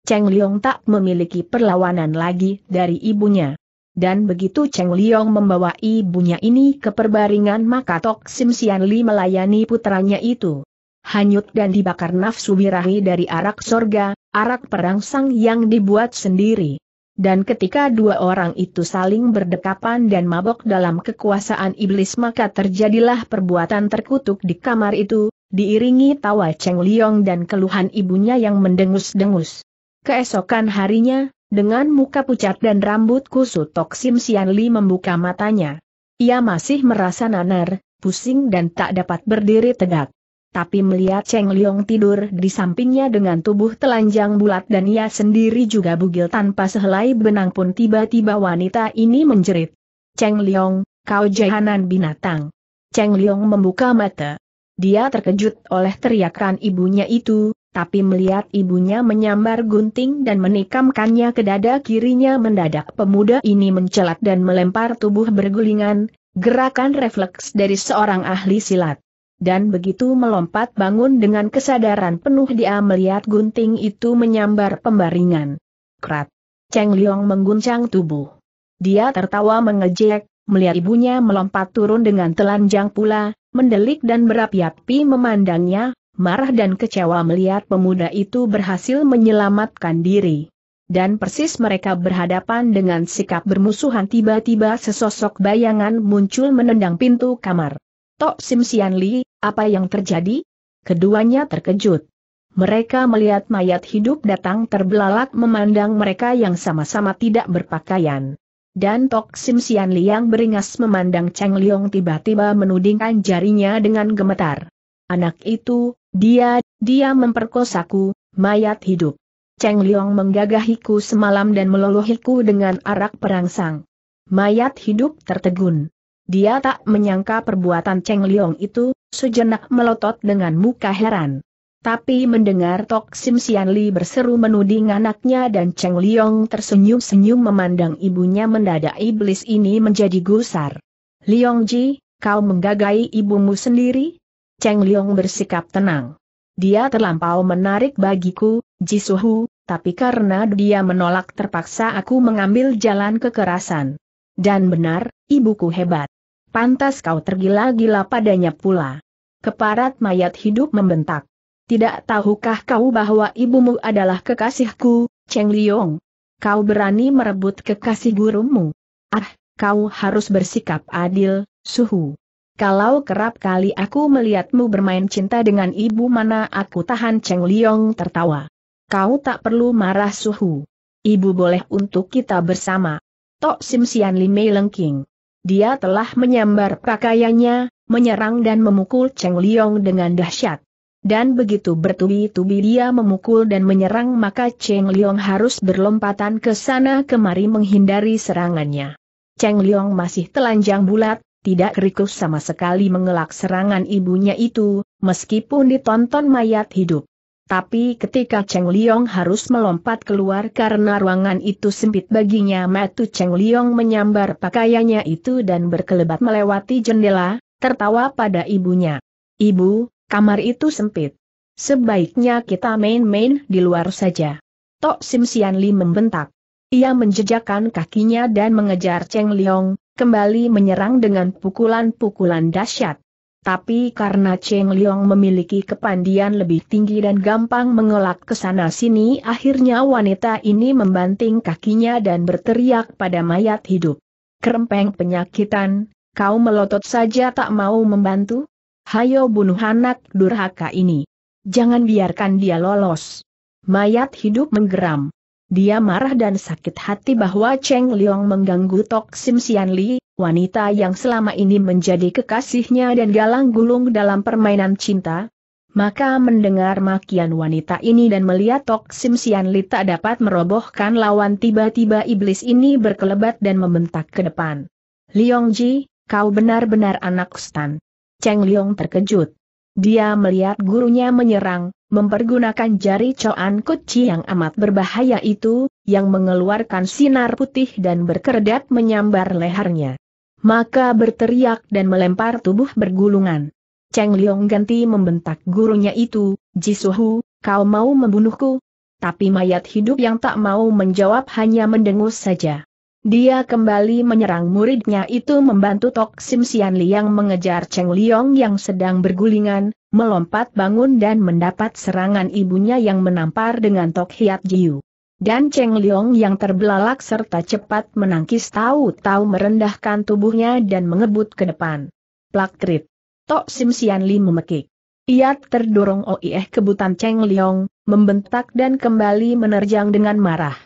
Cheng Liong tak memiliki perlawanan lagi dari ibunya. Dan begitu Cheng Liong membawa ibunya ini ke perbaringan maka Tok Sim Sian Li melayani putranya itu. Hanyut dan dibakar nafsu birahi dari arak sorga, arak perangsang yang dibuat sendiri. Dan ketika dua orang itu saling berdekapan dan mabok dalam kekuasaan iblis maka terjadilah perbuatan terkutuk di kamar itu, diiringi tawa Cheng Liong dan keluhan ibunya yang mendengus-dengus. Keesokan harinya, dengan muka pucat dan rambut kusut Tok Sim Sian Li membuka matanya. Ia masih merasa nanar, pusing dan tak dapat berdiri tegak tapi melihat Cheng Liong tidur di sampingnya dengan tubuh telanjang bulat dan ia sendiri juga bugil tanpa sehelai benang pun tiba-tiba wanita ini menjerit. Cheng Liong, kau jahanan binatang. Cheng Liong membuka mata. Dia terkejut oleh teriakan ibunya itu, tapi melihat ibunya menyambar gunting dan menikamkannya ke dada kirinya mendadak pemuda ini mencelat dan melempar tubuh bergulingan, gerakan refleks dari seorang ahli silat dan begitu melompat bangun dengan kesadaran penuh dia melihat gunting itu menyambar pembaringan. Krat. Cheng Liong mengguncang tubuh. Dia tertawa mengejek, melihat ibunya melompat turun dengan telanjang pula, mendelik dan berapi-api memandangnya, marah dan kecewa melihat pemuda itu berhasil menyelamatkan diri. Dan persis mereka berhadapan dengan sikap bermusuhan tiba-tiba sesosok bayangan muncul menendang pintu kamar. Tok Sim Sian Li, apa yang terjadi? Keduanya terkejut. Mereka melihat mayat hidup datang terbelalak memandang mereka yang sama-sama tidak berpakaian. Dan Tok Sim Sian Liang beringas memandang Cheng Liong tiba-tiba menudingkan jarinya dengan gemetar. Anak itu, dia, dia memperkosaku, mayat hidup. Cheng Liong menggagahiku semalam dan melolohiku dengan arak perangsang. Mayat hidup tertegun. Dia tak menyangka perbuatan Cheng Liong itu, sejenak melotot dengan muka heran. Tapi mendengar Tok Sim Sian Li berseru menuding anaknya dan Cheng Liong tersenyum-senyum memandang ibunya mendadak iblis ini menjadi gusar. Liong Ji, kau menggagai ibumu sendiri? Cheng Liong bersikap tenang. Dia terlampau menarik bagiku, Ji Suhu, tapi karena dia menolak terpaksa aku mengambil jalan kekerasan. Dan benar, ibuku hebat. Pantas kau tergila-gila padanya pula. Keparat mayat hidup membentak. Tidak tahukah kau bahwa ibumu adalah kekasihku, Cheng Liong? Kau berani merebut kekasih gurumu. Ah, kau harus bersikap adil, suhu. Kalau kerap kali aku melihatmu bermain cinta dengan ibu mana aku tahan Cheng Liong tertawa. Kau tak perlu marah suhu. Ibu boleh untuk kita bersama. Tok Sim Sian Mei Lengking. Dia telah menyambar pakaiannya, menyerang dan memukul Cheng Liong dengan dahsyat. Dan begitu bertubi-tubi dia memukul dan menyerang maka Cheng Liong harus berlompatan ke sana kemari menghindari serangannya. Cheng Liong masih telanjang bulat, tidak kerikus sama sekali mengelak serangan ibunya itu, meskipun ditonton mayat hidup. Tapi ketika Cheng Liong harus melompat keluar karena ruangan itu sempit baginya Matu Cheng Liong menyambar pakaiannya itu dan berkelebat melewati jendela, tertawa pada ibunya. Ibu, kamar itu sempit. Sebaiknya kita main-main di luar saja. Tok Sim Sian Li membentak. Ia menjejakkan kakinya dan mengejar Cheng Liong, kembali menyerang dengan pukulan-pukulan dahsyat. Tapi karena Cheng Liong memiliki kepandian lebih tinggi dan gampang mengelak ke sana sini akhirnya wanita ini membanting kakinya dan berteriak pada mayat hidup. Kerempeng penyakitan, kau melotot saja tak mau membantu? Hayo bunuh anak durhaka ini. Jangan biarkan dia lolos. Mayat hidup menggeram. Dia marah dan sakit hati bahwa Cheng Liong mengganggu Tok Sim Sian Li, wanita yang selama ini menjadi kekasihnya dan galang gulung dalam permainan cinta. Maka mendengar makian wanita ini dan melihat Tok Sim Sian Li tak dapat merobohkan lawan tiba-tiba iblis ini berkelebat dan membentak ke depan. Liong Ji, kau benar-benar anak stan. Cheng Liong terkejut. Dia melihat gurunya menyerang, Mempergunakan jari Coan Kuchi yang amat berbahaya itu, yang mengeluarkan sinar putih dan berkerdat menyambar lehernya. Maka berteriak dan melempar tubuh bergulungan. Cheng Liong ganti membentak gurunya itu, Jisuhu, kau mau membunuhku? Tapi mayat hidup yang tak mau menjawab hanya mendengus saja. Dia kembali menyerang muridnya itu membantu Tok Sim Sian Liang mengejar Cheng Liong yang sedang bergulingan, melompat bangun dan mendapat serangan ibunya yang menampar dengan Tok Hiat Jiu. Dan Cheng Liong yang terbelalak serta cepat menangkis tahu-tahu merendahkan tubuhnya dan mengebut ke depan. Plak Plaktrit. Tok Sim Sian Li memekik. Ia terdorong oleh kebutan Cheng Liong, membentak dan kembali menerjang dengan marah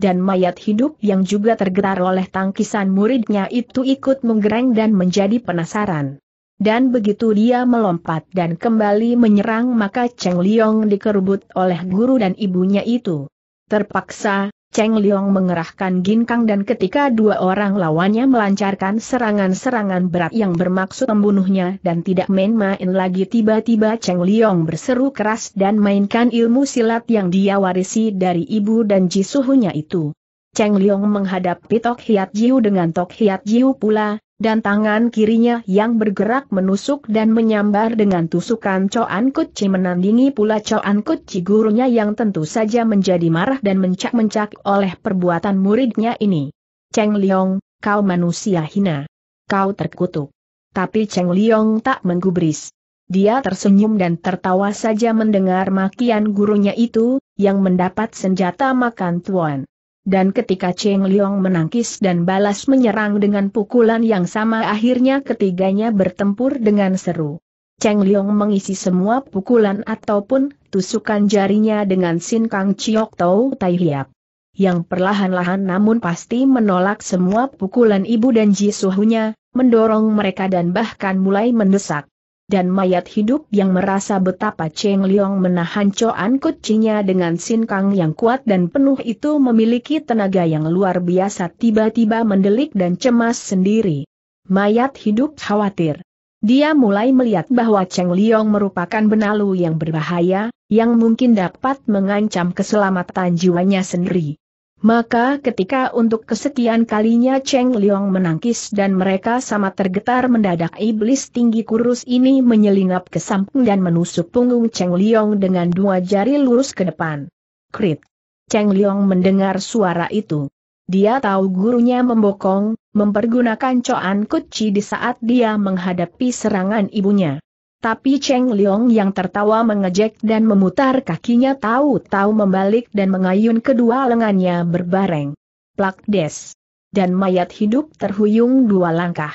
dan mayat hidup yang juga tergetar oleh tangkisan muridnya itu ikut menggereng dan menjadi penasaran. Dan begitu dia melompat dan kembali menyerang maka Cheng Liong dikerubut oleh guru dan ibunya itu. Terpaksa, Cheng Liong mengerahkan ginkang dan ketika dua orang lawannya melancarkan serangan-serangan berat yang bermaksud membunuhnya dan tidak main-main lagi tiba-tiba Cheng Liong berseru keras dan mainkan ilmu silat yang dia warisi dari ibu dan jisuhunya itu. Cheng Liong menghadap Tok Hiat Jiu dengan Tok Hiat Jiu pula, dan tangan kirinya yang bergerak menusuk dan menyambar dengan tusukan Coan Kutci menandingi pula Coan Kutci gurunya yang tentu saja menjadi marah dan mencak-mencak oleh perbuatan muridnya ini. Cheng Liong, kau manusia hina. Kau terkutuk. Tapi Cheng Liong tak menggubris. Dia tersenyum dan tertawa saja mendengar makian gurunya itu, yang mendapat senjata makan tuan dan ketika Cheng Liong menangkis dan balas menyerang dengan pukulan yang sama akhirnya ketiganya bertempur dengan seru. Cheng Liong mengisi semua pukulan ataupun tusukan jarinya dengan Sin Kang Chiok Tau Tai Hiap. Yang perlahan-lahan namun pasti menolak semua pukulan ibu dan Ji Suhunya, mendorong mereka dan bahkan mulai mendesak dan mayat hidup yang merasa betapa Cheng Liong menahan Coan Kucinya dengan sin kang yang kuat dan penuh itu memiliki tenaga yang luar biasa tiba-tiba mendelik dan cemas sendiri. Mayat hidup khawatir. Dia mulai melihat bahwa Cheng Liong merupakan benalu yang berbahaya, yang mungkin dapat mengancam keselamatan jiwanya sendiri. Maka ketika untuk kesekian kalinya Cheng Liong menangkis dan mereka sama tergetar mendadak iblis tinggi kurus ini menyelingap ke samping dan menusuk punggung Cheng Liong dengan dua jari lurus ke depan. Krit. Cheng Liong mendengar suara itu. Dia tahu gurunya membokong, mempergunakan coan kuci di saat dia menghadapi serangan ibunya. Tapi Cheng Liong yang tertawa mengejek dan memutar kakinya tahu-tahu membalik dan mengayun kedua lengannya berbareng. Plak des. Dan mayat hidup terhuyung dua langkah.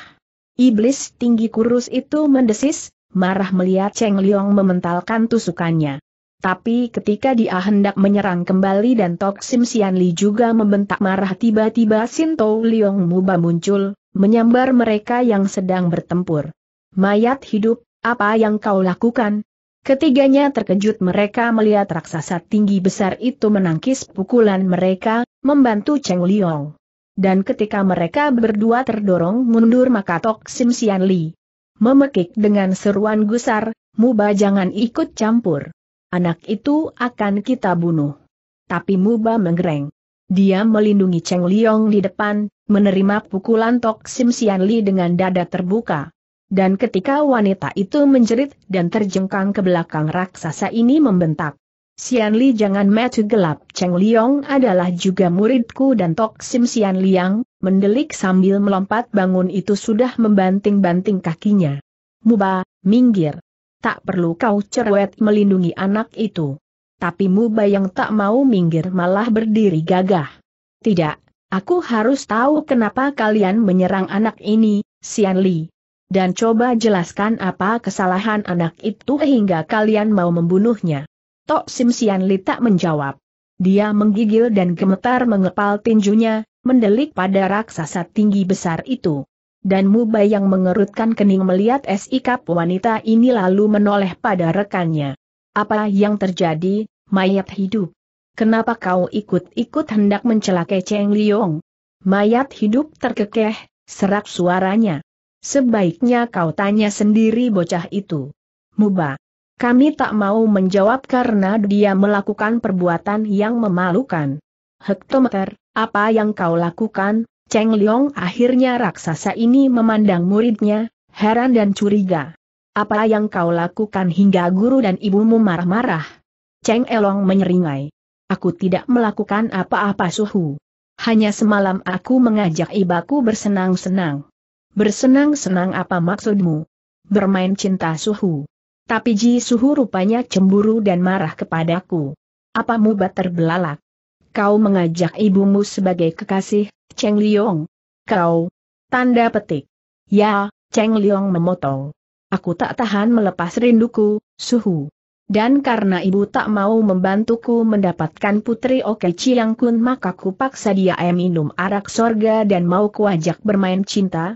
Iblis tinggi kurus itu mendesis, marah melihat Cheng Liong mementalkan tusukannya. Tapi ketika dia hendak menyerang kembali dan Tok Sim Sian Li juga membentak marah tiba-tiba Sinto Liong Muba muncul, menyambar mereka yang sedang bertempur. Mayat hidup apa yang kau lakukan? Ketiganya terkejut mereka melihat raksasa tinggi besar itu menangkis pukulan mereka, membantu Cheng Liong. Dan ketika mereka berdua terdorong mundur maka Tok Sim Sian Li memekik dengan seruan gusar, Muba jangan ikut campur. Anak itu akan kita bunuh. Tapi Muba menggereng. Dia melindungi Cheng Liong di depan, menerima pukulan Tok Sim Sian Li dengan dada terbuka dan ketika wanita itu menjerit dan terjengkang ke belakang raksasa ini membentak. Sian Li jangan metu gelap, Cheng Liong adalah juga muridku dan Tok Sim Sian Liang, mendelik sambil melompat bangun itu sudah membanting-banting kakinya. Muba, minggir. Tak perlu kau cerewet melindungi anak itu. Tapi Muba yang tak mau minggir malah berdiri gagah. Tidak, aku harus tahu kenapa kalian menyerang anak ini, Sian Li dan coba jelaskan apa kesalahan anak itu hingga kalian mau membunuhnya. Tok Sim Sian Li tak menjawab. Dia menggigil dan gemetar mengepal tinjunya, mendelik pada raksasa tinggi besar itu. Dan Mubai yang mengerutkan kening melihat sikap wanita ini lalu menoleh pada rekannya. Apa yang terjadi, mayat hidup? Kenapa kau ikut-ikut hendak mencelakai Cheng Liong? Mayat hidup terkekeh, serak suaranya. Sebaiknya kau tanya sendiri bocah itu. Muba. Kami tak mau menjawab karena dia melakukan perbuatan yang memalukan. Hektometer, apa yang kau lakukan? Cheng Liong akhirnya raksasa ini memandang muridnya, heran dan curiga. Apa yang kau lakukan hingga guru dan ibumu marah-marah? Cheng Elong menyeringai. Aku tidak melakukan apa-apa suhu. Hanya semalam aku mengajak ibaku bersenang-senang. Bersenang-senang apa maksudmu? Bermain cinta suhu. Tapi Ji Suhu rupanya cemburu dan marah kepadaku. Apa mubat terbelalak? Kau mengajak ibumu sebagai kekasih, Cheng Liong. Kau. Tanda petik. Ya, Cheng Liong memotong. Aku tak tahan melepas rinduku, Suhu. Dan karena ibu tak mau membantuku mendapatkan putri Oke Chiang Kun maka ku paksa dia minum arak sorga dan mau kuajak bermain cinta,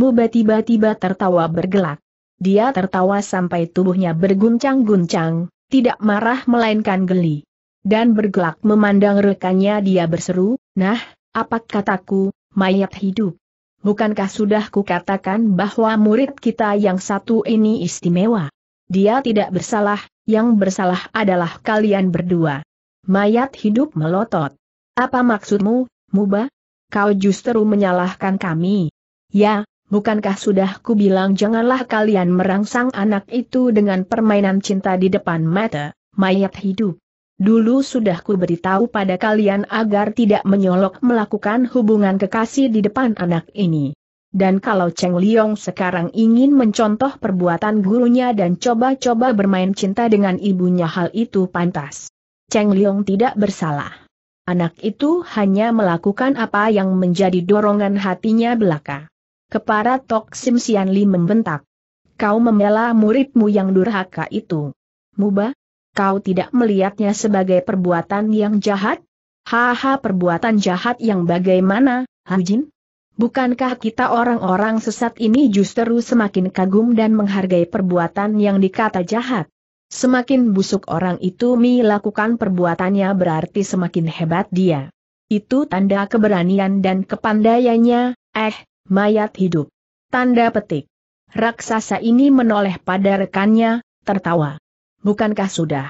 Muba tiba-tiba tertawa bergelak. Dia tertawa sampai tubuhnya berguncang-guncang, tidak marah melainkan geli. Dan bergelak memandang rekannya dia berseru, nah, apa kataku, mayat hidup. Bukankah sudah kukatakan bahwa murid kita yang satu ini istimewa? Dia tidak bersalah, yang bersalah adalah kalian berdua. Mayat hidup melotot. Apa maksudmu, Muba? Kau justru menyalahkan kami. Ya, Bukankah sudah ku bilang janganlah kalian merangsang anak itu dengan permainan cinta di depan mata, mayat hidup. Dulu sudah ku beritahu pada kalian agar tidak menyolok melakukan hubungan kekasih di depan anak ini. Dan kalau Cheng Liong sekarang ingin mencontoh perbuatan gurunya dan coba-coba bermain cinta dengan ibunya hal itu pantas. Cheng Liong tidak bersalah. Anak itu hanya melakukan apa yang menjadi dorongan hatinya belaka. Kepara Tok Sim Sian Li membentak. Kau membela muridmu yang durhaka itu. Muba, kau tidak melihatnya sebagai perbuatan yang jahat? Haha perbuatan jahat yang bagaimana, Hujin? Bukankah kita orang-orang sesat ini justru semakin kagum dan menghargai perbuatan yang dikata jahat? Semakin busuk orang itu melakukan perbuatannya berarti semakin hebat dia. Itu tanda keberanian dan kepandaiannya, eh, mayat hidup. Tanda petik. Raksasa ini menoleh pada rekannya, tertawa. Bukankah sudah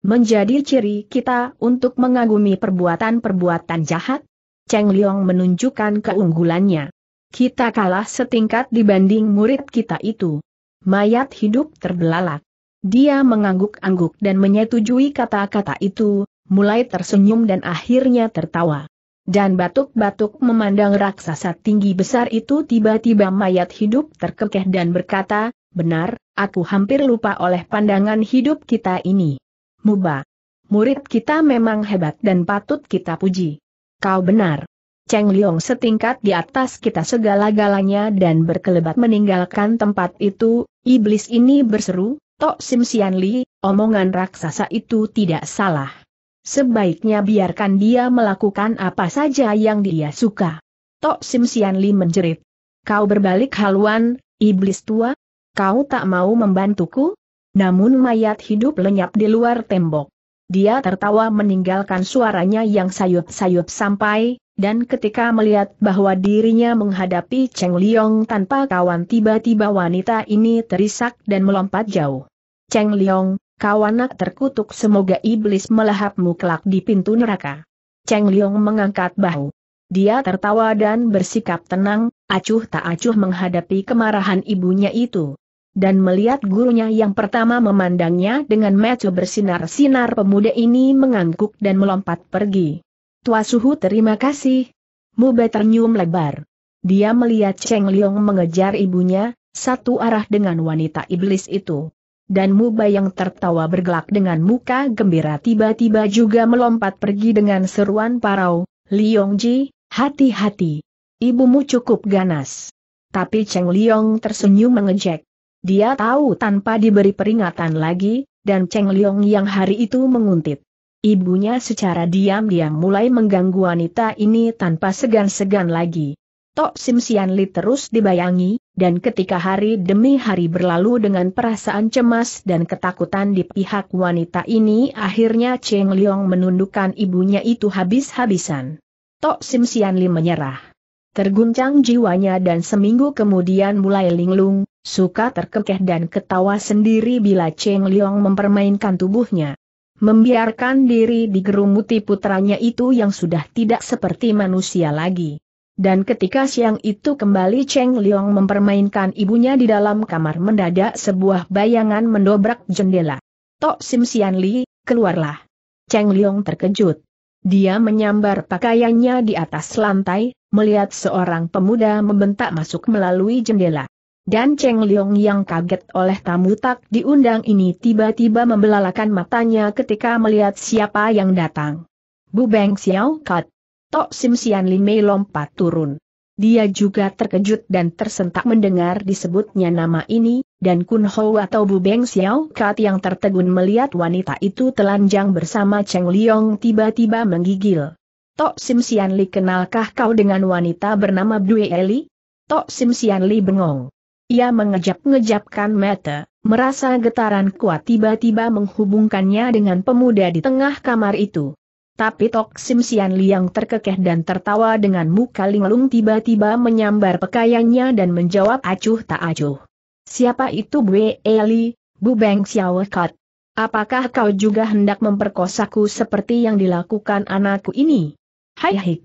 menjadi ciri kita untuk mengagumi perbuatan-perbuatan jahat? Cheng Liong menunjukkan keunggulannya. Kita kalah setingkat dibanding murid kita itu. Mayat hidup terbelalak. Dia mengangguk-angguk dan menyetujui kata-kata itu, mulai tersenyum dan akhirnya tertawa dan batuk-batuk memandang raksasa tinggi besar itu tiba-tiba mayat hidup terkekeh dan berkata, benar, aku hampir lupa oleh pandangan hidup kita ini. Muba. Murid kita memang hebat dan patut kita puji. Kau benar. Cheng Liong setingkat di atas kita segala-galanya dan berkelebat meninggalkan tempat itu, iblis ini berseru, Tok Sim Sian Li, omongan raksasa itu tidak salah. Sebaiknya biarkan dia melakukan apa saja yang dia suka. Tok Sim Sian Li menjerit. Kau berbalik haluan, iblis tua? Kau tak mau membantuku? Namun mayat hidup lenyap di luar tembok. Dia tertawa meninggalkan suaranya yang sayup-sayup sampai, dan ketika melihat bahwa dirinya menghadapi Cheng Liong tanpa kawan tiba-tiba wanita ini terisak dan melompat jauh. Cheng Liong, Kau anak terkutuk semoga iblis melahapmu kelak di pintu neraka. Cheng Liong mengangkat bahu. Dia tertawa dan bersikap tenang, acuh tak acuh menghadapi kemarahan ibunya itu. Dan melihat gurunya yang pertama memandangnya dengan mata bersinar-sinar pemuda ini mengangguk dan melompat pergi. Tua Suhu terima kasih. Mube ternyum lebar. Dia melihat Cheng Liong mengejar ibunya, satu arah dengan wanita iblis itu dan Muba yang tertawa bergelak dengan muka gembira tiba-tiba juga melompat pergi dengan seruan parau, Liongji, hati-hati. Ibumu cukup ganas. Tapi Cheng Liong tersenyum mengejek. Dia tahu tanpa diberi peringatan lagi, dan Cheng Liong yang hari itu menguntit. Ibunya secara diam-diam mulai mengganggu wanita ini tanpa segan-segan lagi. Tok Sim Sian Li terus dibayangi, dan ketika hari demi hari berlalu dengan perasaan cemas dan ketakutan di pihak wanita ini akhirnya Cheng Liong menundukkan ibunya itu habis-habisan. Tok Sim Sian Li menyerah. Terguncang jiwanya dan seminggu kemudian mulai linglung, suka terkekeh dan ketawa sendiri bila Cheng Liong mempermainkan tubuhnya. Membiarkan diri digerumuti putranya itu yang sudah tidak seperti manusia lagi. Dan ketika siang itu kembali Cheng Liong mempermainkan ibunya di dalam kamar mendadak sebuah bayangan mendobrak jendela. Tok Sim Sian Li, keluarlah. Cheng Liong terkejut. Dia menyambar pakaiannya di atas lantai, melihat seorang pemuda membentak masuk melalui jendela. Dan Cheng Liong yang kaget oleh tamu tak diundang ini tiba-tiba membelalakan matanya ketika melihat siapa yang datang. Bu Beng Xiao Kat. Tok Sim Sian Limei lompat turun. Dia juga terkejut dan tersentak mendengar disebutnya nama ini, dan Kun Ho atau Bu Beng Xiao Kat yang tertegun melihat wanita itu telanjang bersama Cheng Liong tiba-tiba menggigil. Tok Sim Sian Li kenalkah kau dengan wanita bernama Due Eli? Tok Sim Sian Li bengong. Ia mengejap-ngejapkan mata, merasa getaran kuat tiba-tiba menghubungkannya dengan pemuda di tengah kamar itu. Tapi Tok Sim Sian Liang terkekeh dan tertawa dengan muka linglung tiba-tiba menyambar pekayanya dan menjawab acuh tak acuh. Siapa itu Bwe Eli, Bu Beng Xiaokat? Apakah kau juga hendak memperkosaku seperti yang dilakukan anakku ini? Hai hai.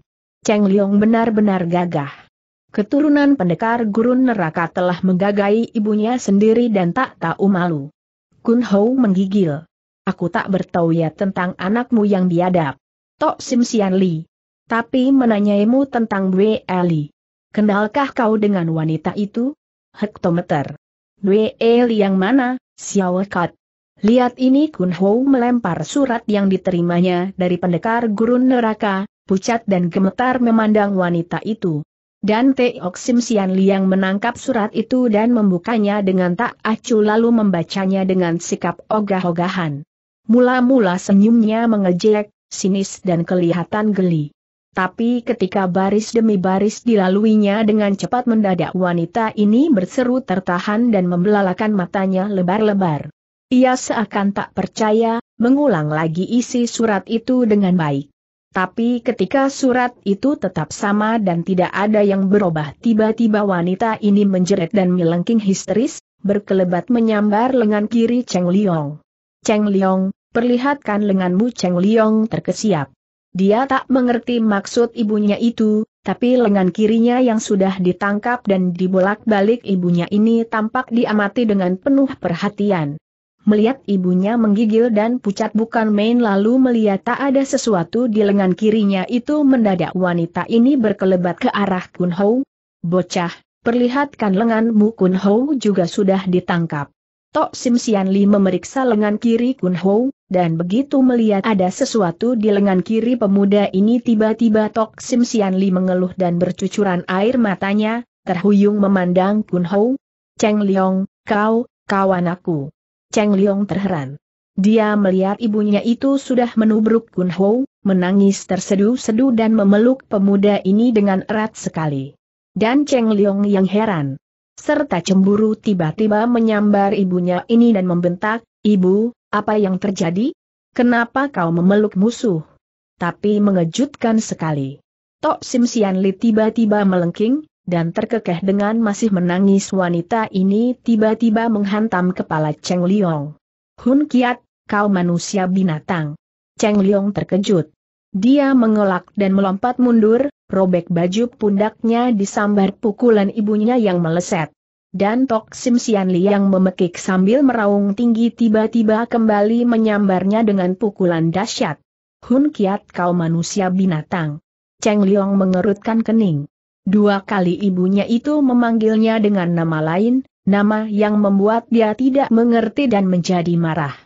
Cheng Liong benar-benar gagah. Keturunan pendekar gurun neraka telah menggagai ibunya sendiri dan tak tahu malu. Kun Hou menggigil. Aku tak bertahu ya tentang anakmu yang biadab. Tok Sim Sian Li. Tapi menanyaimu tentang Bue Eli. Kenalkah kau dengan wanita itu? Hektometer. Bue Eli yang mana, Xiao Kat? Lihat ini Kun Ho melempar surat yang diterimanya dari pendekar gurun neraka, pucat dan gemetar memandang wanita itu. Dan Teok Sim Sian Li yang menangkap surat itu dan membukanya dengan tak acuh lalu membacanya dengan sikap ogah-ogahan. Mula-mula senyumnya mengejek, sinis dan kelihatan geli. Tapi ketika baris demi baris dilaluinya dengan cepat mendadak wanita ini berseru tertahan dan membelalakan matanya lebar-lebar. Ia seakan tak percaya, mengulang lagi isi surat itu dengan baik. Tapi ketika surat itu tetap sama dan tidak ada yang berubah tiba-tiba wanita ini menjerit dan melengking histeris, berkelebat menyambar lengan kiri Cheng Liong. Cheng Liong, perlihatkan lenganmu Cheng Liong terkesiap. Dia tak mengerti maksud ibunya itu, tapi lengan kirinya yang sudah ditangkap dan dibolak-balik ibunya ini tampak diamati dengan penuh perhatian. Melihat ibunya menggigil dan pucat bukan main lalu melihat tak ada sesuatu di lengan kirinya itu mendadak wanita ini berkelebat ke arah Kun Hou. Bocah, perlihatkan lenganmu Kun Hou juga sudah ditangkap. Tok Sim Sian Li memeriksa lengan kiri Kun Hou, dan begitu melihat ada sesuatu di lengan kiri pemuda ini tiba-tiba Tok Sim Sian Li mengeluh dan bercucuran air matanya, terhuyung memandang Kun Hou. Cheng Liong, kau, kawan aku. Cheng Liong terheran. Dia melihat ibunya itu sudah menubruk Kun Hou, menangis terseduh-seduh dan memeluk pemuda ini dengan erat sekali. Dan Cheng Liong yang heran. Serta cemburu tiba-tiba menyambar ibunya ini dan membentak, Ibu, apa yang terjadi? Kenapa kau memeluk musuh? Tapi mengejutkan sekali. Tok Sim Sian Li tiba-tiba melengking, dan terkekeh dengan masih menangis wanita ini tiba-tiba menghantam kepala Cheng Liong. Hun Kiat, kau manusia binatang. Cheng Liong terkejut. Dia mengelak dan melompat mundur, robek baju pundaknya disambar pukulan ibunya yang meleset dan Tok Sim Sian yang memekik sambil meraung tinggi tiba-tiba kembali menyambarnya dengan pukulan dahsyat. Hun kiat kau manusia binatang. Cheng Liong mengerutkan kening. Dua kali ibunya itu memanggilnya dengan nama lain, nama yang membuat dia tidak mengerti dan menjadi marah.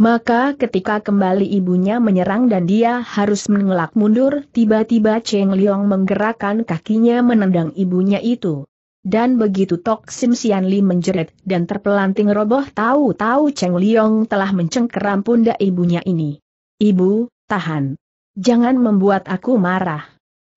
Maka ketika kembali ibunya menyerang dan dia harus mengelak mundur, tiba-tiba Cheng Liong menggerakkan kakinya menendang ibunya itu. Dan begitu Tok Sim Sian Li menjerit dan terpelanting roboh tahu-tahu Cheng Liong telah mencengkeram pundak ibunya ini. Ibu, tahan. Jangan membuat aku marah.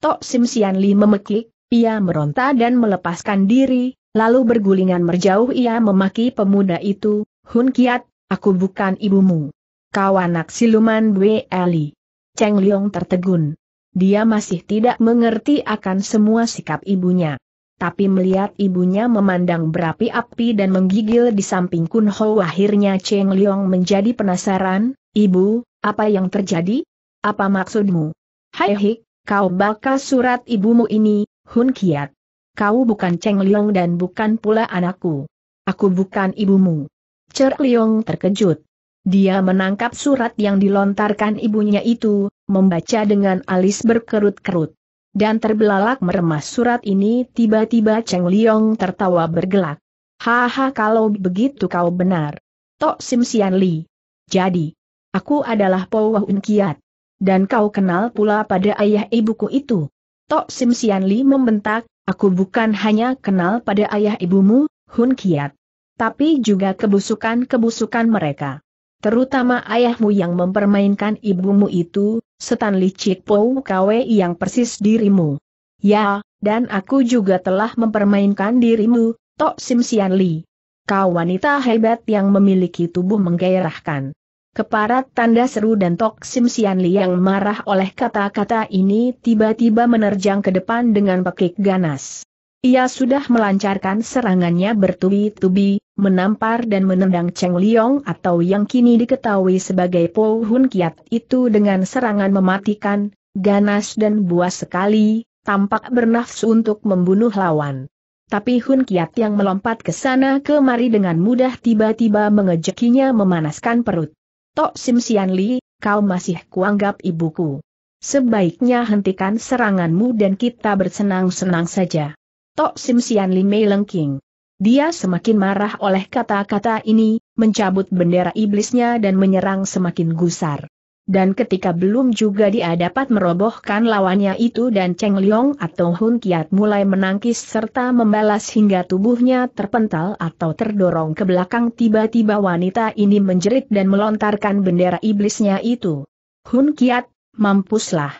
Tok Sim Sian Li memekik, ia meronta dan melepaskan diri, lalu bergulingan merjauh ia memaki pemuda itu, Hun Kiat, aku bukan ibumu. Kau anak siluman Bwe Eli. Cheng Liong tertegun. Dia masih tidak mengerti akan semua sikap ibunya tapi melihat ibunya memandang berapi-api dan menggigil di samping Kun Ho akhirnya Cheng Liong menjadi penasaran, Ibu, apa yang terjadi? Apa maksudmu? Hai Hik, kau bakal surat ibumu ini, Hun Kiat. Kau bukan Cheng Liong dan bukan pula anakku. Aku bukan ibumu. Cher Liong terkejut. Dia menangkap surat yang dilontarkan ibunya itu, membaca dengan alis berkerut-kerut dan terbelalak meremas surat ini tiba-tiba Cheng Liong tertawa bergelak. Haha kalau begitu kau benar. Tok Sim Sian Li. Jadi, aku adalah Po Wahun Kiat. Dan kau kenal pula pada ayah ibuku itu. Tok Sim Sian Li membentak, aku bukan hanya kenal pada ayah ibumu, Hun Kiat. Tapi juga kebusukan-kebusukan mereka terutama ayahmu yang mempermainkan ibumu itu, setan licik Pou Kwe yang persis dirimu. Ya, dan aku juga telah mempermainkan dirimu, Tok Sim Sian Li. Kau wanita hebat yang memiliki tubuh menggairahkan. Keparat tanda seru dan Tok Sim Sian Li yang marah oleh kata-kata ini tiba-tiba menerjang ke depan dengan pekik ganas. Ia sudah melancarkan serangannya bertubi-tubi, menampar dan menendang Cheng Liong atau yang kini diketahui sebagai Po Hun Kiat itu dengan serangan mematikan, ganas dan buas sekali, tampak bernafsu untuk membunuh lawan. Tapi Hun Kiat yang melompat ke sana kemari dengan mudah tiba-tiba mengejekinya memanaskan perut. Tok Sim Sian Li, kau masih kuanggap ibuku. Sebaiknya hentikan seranganmu dan kita bersenang-senang saja. Tok Sim Sian Limei Lengking. Dia semakin marah oleh kata-kata ini, mencabut bendera iblisnya dan menyerang semakin gusar. Dan ketika belum juga dia dapat merobohkan lawannya itu dan Cheng Liong atau Hun Kiat mulai menangkis serta membalas hingga tubuhnya terpental atau terdorong ke belakang tiba-tiba wanita ini menjerit dan melontarkan bendera iblisnya itu. Hun Kiat, mampuslah.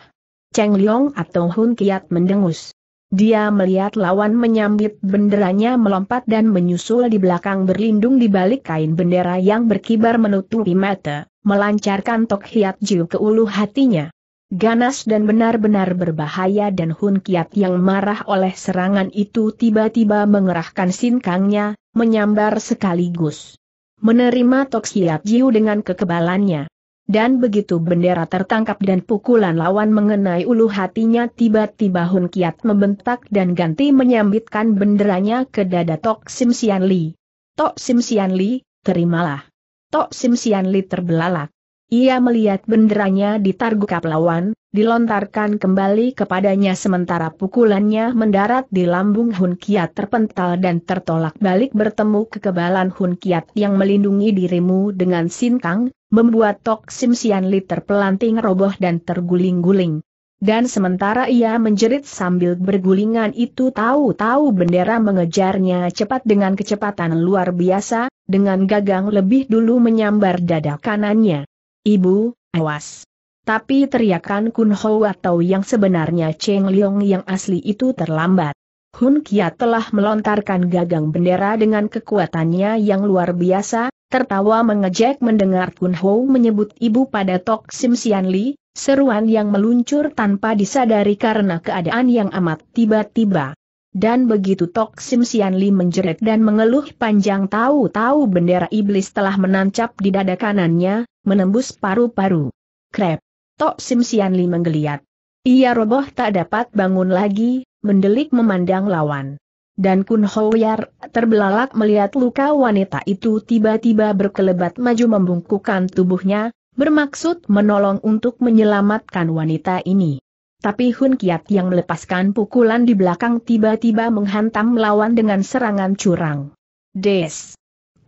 Cheng Liong atau Hun Kiat mendengus. Dia melihat lawan menyambit benderanya melompat dan menyusul di belakang berlindung di balik kain bendera yang berkibar menutupi mata, melancarkan tok hiat jiu ke ulu hatinya. Ganas dan benar-benar berbahaya dan Hun Kiat yang marah oleh serangan itu tiba-tiba mengerahkan sinkangnya, menyambar sekaligus. Menerima tok hiat jiu dengan kekebalannya. Dan begitu bendera tertangkap dan pukulan lawan mengenai ulu hatinya tiba-tiba Hun Kiat membentak dan ganti menyambitkan benderanya ke dada Tok Sim Sian Li. Tok Sim Sian Li, terimalah. Tok Sim Sian Li terbelalak. Ia melihat benderanya ditargukap lawan, dilontarkan kembali kepadanya sementara pukulannya mendarat di lambung Hun Kiat terpental dan tertolak balik bertemu kekebalan Hun Kiat yang melindungi dirimu dengan sintang, membuat Tok Sim Sian Li terpelanting roboh dan terguling-guling. Dan sementara ia menjerit sambil bergulingan itu tahu-tahu bendera mengejarnya cepat dengan kecepatan luar biasa, dengan gagang lebih dulu menyambar dada kanannya. Ibu, awas! Tapi teriakan Kun Ho atau yang sebenarnya Cheng Liong yang asli itu terlambat. Hun Kia telah melontarkan gagang bendera dengan kekuatannya yang luar biasa, tertawa mengejek mendengar Kun Ho menyebut ibu pada Tok Sim Sian Li, seruan yang meluncur tanpa disadari karena keadaan yang amat tiba-tiba. Dan begitu Tok Sim Sian Li menjerit dan mengeluh panjang tahu-tahu bendera iblis telah menancap di dada kanannya, menembus paru-paru. Krep. Tok Sim Sian Li menggeliat. Ia roboh tak dapat bangun lagi, mendelik memandang lawan. Dan Kun Hoyar terbelalak melihat luka wanita itu tiba-tiba berkelebat maju membungkukkan tubuhnya, bermaksud menolong untuk menyelamatkan wanita ini. Tapi Hun Kiat yang melepaskan pukulan di belakang tiba-tiba menghantam lawan dengan serangan curang. Des!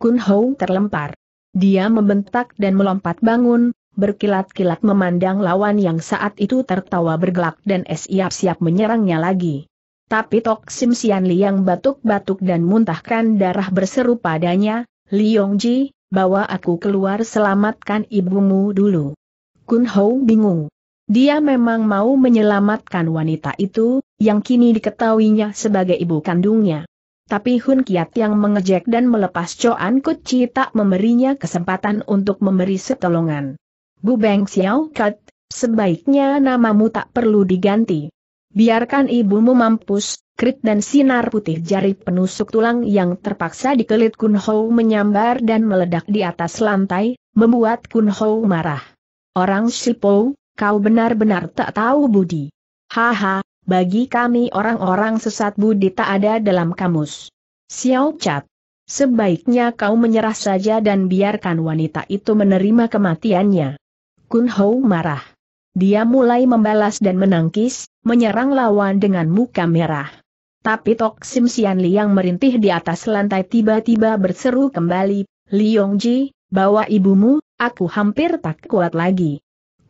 Kun Hou terlempar. Dia membentak dan melompat bangun, berkilat-kilat memandang lawan yang saat itu tertawa bergelak dan siap-siap menyerangnya lagi. Tapi Tok Sim Sian yang batuk-batuk dan muntahkan darah berseru padanya, Liong Ji, bawa aku keluar selamatkan ibumu dulu. Kun Hou bingung. Dia memang mau menyelamatkan wanita itu, yang kini diketahuinya sebagai ibu kandungnya. Tapi Hun Kiat yang mengejek dan melepas Coan Chi tak memberinya kesempatan untuk memberi setolongan. Bu Beng Xiao Kat, sebaiknya namamu tak perlu diganti. Biarkan ibumu mampus, krit dan sinar putih jari penusuk tulang yang terpaksa dikelit Kun Hou menyambar dan meledak di atas lantai, membuat Kun Hou marah. Orang Sipo, kau benar-benar tak tahu budi. Haha, bagi kami orang-orang sesat budi tak ada dalam kamus. Xiao Cat. Sebaiknya kau menyerah saja dan biarkan wanita itu menerima kematiannya. Kun Hou marah. Dia mulai membalas dan menangkis, menyerang lawan dengan muka merah. Tapi Tok Sim Sian yang merintih di atas lantai tiba-tiba berseru kembali, Li Yongji, bawa ibumu, aku hampir tak kuat lagi.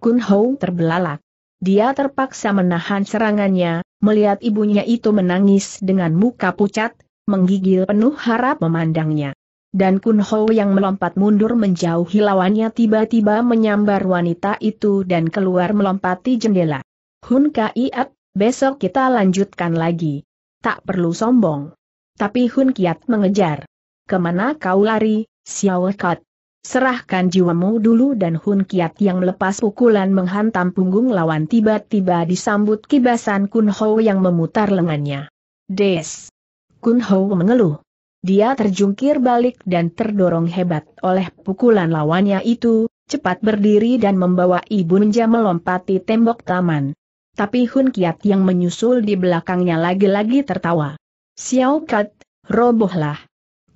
Kun Hou terbelalak. Dia terpaksa menahan serangannya, melihat ibunya itu menangis dengan muka pucat, menggigil penuh harap memandangnya dan Kun Ho yang melompat mundur menjauhi lawannya tiba-tiba menyambar wanita itu dan keluar melompati jendela. Hun Kiat, besok kita lanjutkan lagi. Tak perlu sombong. Tapi Hun Kiat mengejar. Kemana kau lari, Xiao Kat? Serahkan jiwamu dulu dan Hun Kiat yang melepas pukulan menghantam punggung lawan tiba-tiba disambut kibasan Kun Ho yang memutar lengannya. Des! Kun Ho mengeluh. Dia terjungkir balik dan terdorong hebat oleh pukulan lawannya itu, cepat berdiri dan membawa Ibu Nja melompati tembok taman. Tapi Hun Kiat yang menyusul di belakangnya lagi-lagi tertawa. Xiao Kat, robohlah.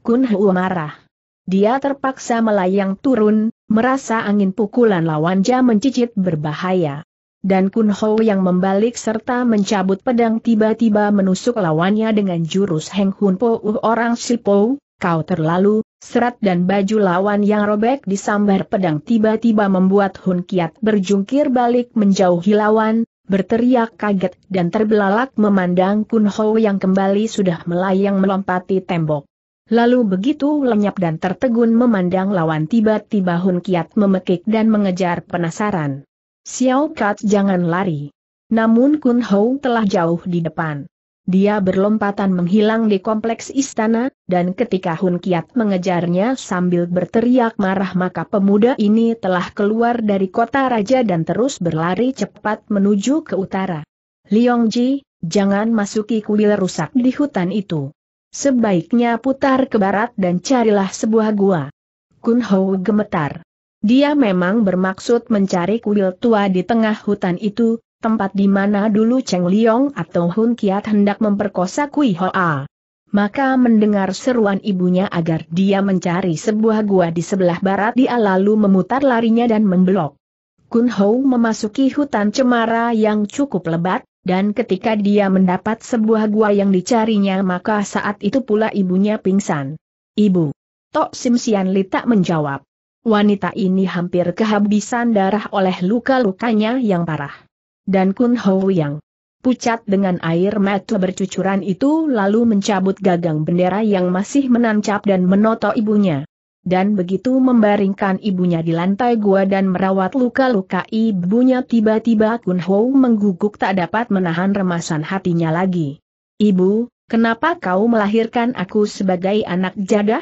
Kun Hu marah. Dia terpaksa melayang turun, merasa angin pukulan lawan Ja mencicit berbahaya dan Kun Ho yang membalik serta mencabut pedang tiba-tiba menusuk lawannya dengan jurus Heng Hun Po uh orang Po, kau terlalu, serat dan baju lawan yang robek disambar pedang tiba-tiba membuat Hun Kiat berjungkir balik menjauhi lawan, berteriak kaget dan terbelalak memandang Kun Ho yang kembali sudah melayang melompati tembok. Lalu begitu lenyap dan tertegun memandang lawan tiba-tiba Hun Kiat memekik dan mengejar penasaran. Xiao Kat jangan lari. Namun Kun Hou telah jauh di depan. Dia berlompatan menghilang di kompleks istana, dan ketika Hun Kiat mengejarnya sambil berteriak marah maka pemuda ini telah keluar dari kota raja dan terus berlari cepat menuju ke utara. Ji, jangan masuki kuil rusak di hutan itu. Sebaiknya putar ke barat dan carilah sebuah gua. Kun Hou gemetar. Dia memang bermaksud mencari kuil tua di tengah hutan itu, tempat di mana dulu Cheng Liong atau Hun Kiat hendak memperkosa Kui Hoa. Maka mendengar seruan ibunya agar dia mencari sebuah gua di sebelah barat dia lalu memutar larinya dan memblok. Kun Ho memasuki hutan cemara yang cukup lebat, dan ketika dia mendapat sebuah gua yang dicarinya maka saat itu pula ibunya pingsan. Ibu. Tok Sim Sian Li tak menjawab wanita ini hampir kehabisan darah oleh luka-lukanya yang parah. Dan Kun Ho yang pucat dengan air mata bercucuran itu lalu mencabut gagang bendera yang masih menancap dan menoto ibunya. Dan begitu membaringkan ibunya di lantai gua dan merawat luka-luka ibunya tiba-tiba Kun Ho mengguguk tak dapat menahan remasan hatinya lagi. Ibu, kenapa kau melahirkan aku sebagai anak jadah?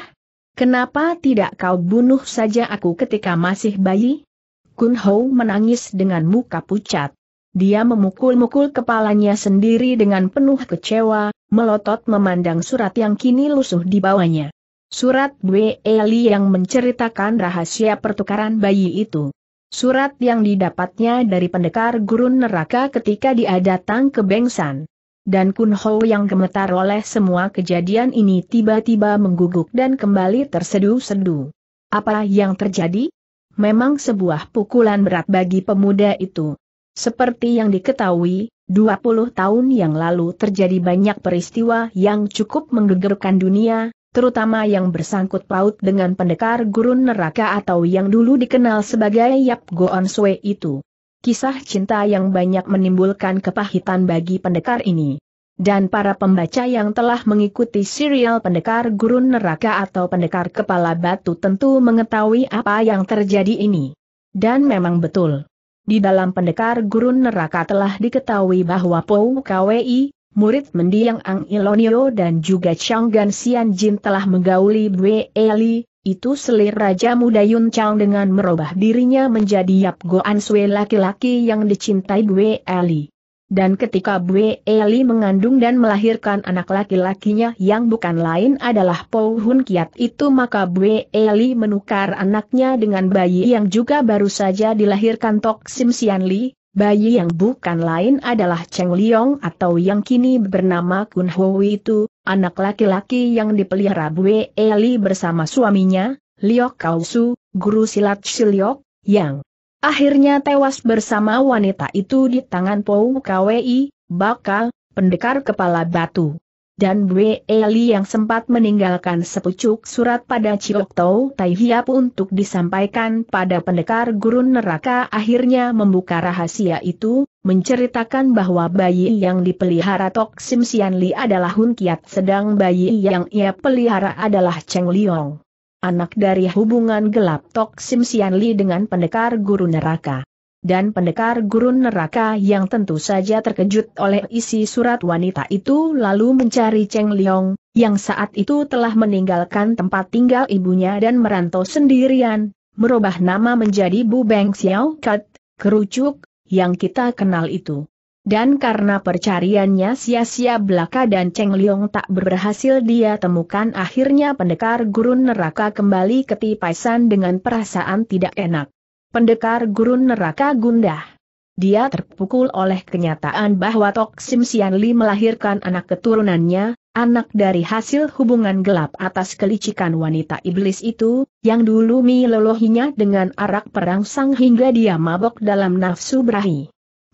Kenapa tidak kau bunuh saja aku ketika masih bayi? Kun Hou menangis dengan muka pucat. Dia memukul-mukul kepalanya sendiri dengan penuh kecewa, melotot memandang surat yang kini lusuh di bawahnya. Surat Bwe Eli yang menceritakan rahasia pertukaran bayi itu. Surat yang didapatnya dari pendekar gurun neraka ketika dia datang ke Bengsan dan Kun Ho yang gemetar oleh semua kejadian ini tiba-tiba mengguguk dan kembali terseduh sedu Apa yang terjadi? Memang sebuah pukulan berat bagi pemuda itu. Seperti yang diketahui, 20 tahun yang lalu terjadi banyak peristiwa yang cukup menggegerkan dunia, terutama yang bersangkut paut dengan pendekar gurun neraka atau yang dulu dikenal sebagai Yap Goon Sue itu kisah cinta yang banyak menimbulkan kepahitan bagi pendekar ini. Dan para pembaca yang telah mengikuti serial pendekar gurun neraka atau pendekar kepala batu tentu mengetahui apa yang terjadi ini. Dan memang betul. Di dalam pendekar gurun neraka telah diketahui bahwa Pou Kwi, murid mendiang Ang Ilonio dan juga Chang Gan Sian Jin telah menggauli Bwe Eli, itu selir Raja Muda Yun Chang dengan merubah dirinya menjadi Yap Goan Sui laki-laki yang dicintai Bwe Eli. Dan ketika Bwe Eli mengandung dan melahirkan anak laki-lakinya yang bukan lain adalah Po Hun Kiat itu maka Bwe Eli menukar anaknya dengan bayi yang juga baru saja dilahirkan Tok Sim Sian Li, bayi yang bukan lain adalah Cheng Liong atau yang kini bernama Kun Hui itu, anak laki-laki yang dipelihara Bue Eli bersama suaminya, Liok Kausu, guru silat Siliok, yang akhirnya tewas bersama wanita itu di tangan Pou Kwei, bakal, pendekar kepala batu dan Bwe Eli yang sempat meninggalkan sepucuk surat pada Chiok Tau Tai Hiap untuk disampaikan pada pendekar gurun neraka akhirnya membuka rahasia itu, menceritakan bahwa bayi yang dipelihara Tok Sim Sian Li adalah Hun Kiat sedang bayi yang ia pelihara adalah Cheng Liong. Anak dari hubungan gelap Tok Sim Sian Li dengan pendekar guru neraka dan pendekar gurun neraka yang tentu saja terkejut oleh isi surat wanita itu lalu mencari Cheng Liong, yang saat itu telah meninggalkan tempat tinggal ibunya dan merantau sendirian, merubah nama menjadi Bu Beng Xiao Kat, kerucuk, yang kita kenal itu. Dan karena percariannya sia-sia belaka dan Cheng Liong tak berhasil dia temukan akhirnya pendekar gurun neraka kembali ke Tipaisan dengan perasaan tidak enak pendekar gurun neraka gundah. Dia terpukul oleh kenyataan bahwa Tok Sim Sian Li melahirkan anak keturunannya, anak dari hasil hubungan gelap atas kelicikan wanita iblis itu, yang dulu milolohinya dengan arak perangsang hingga dia mabok dalam nafsu berahi.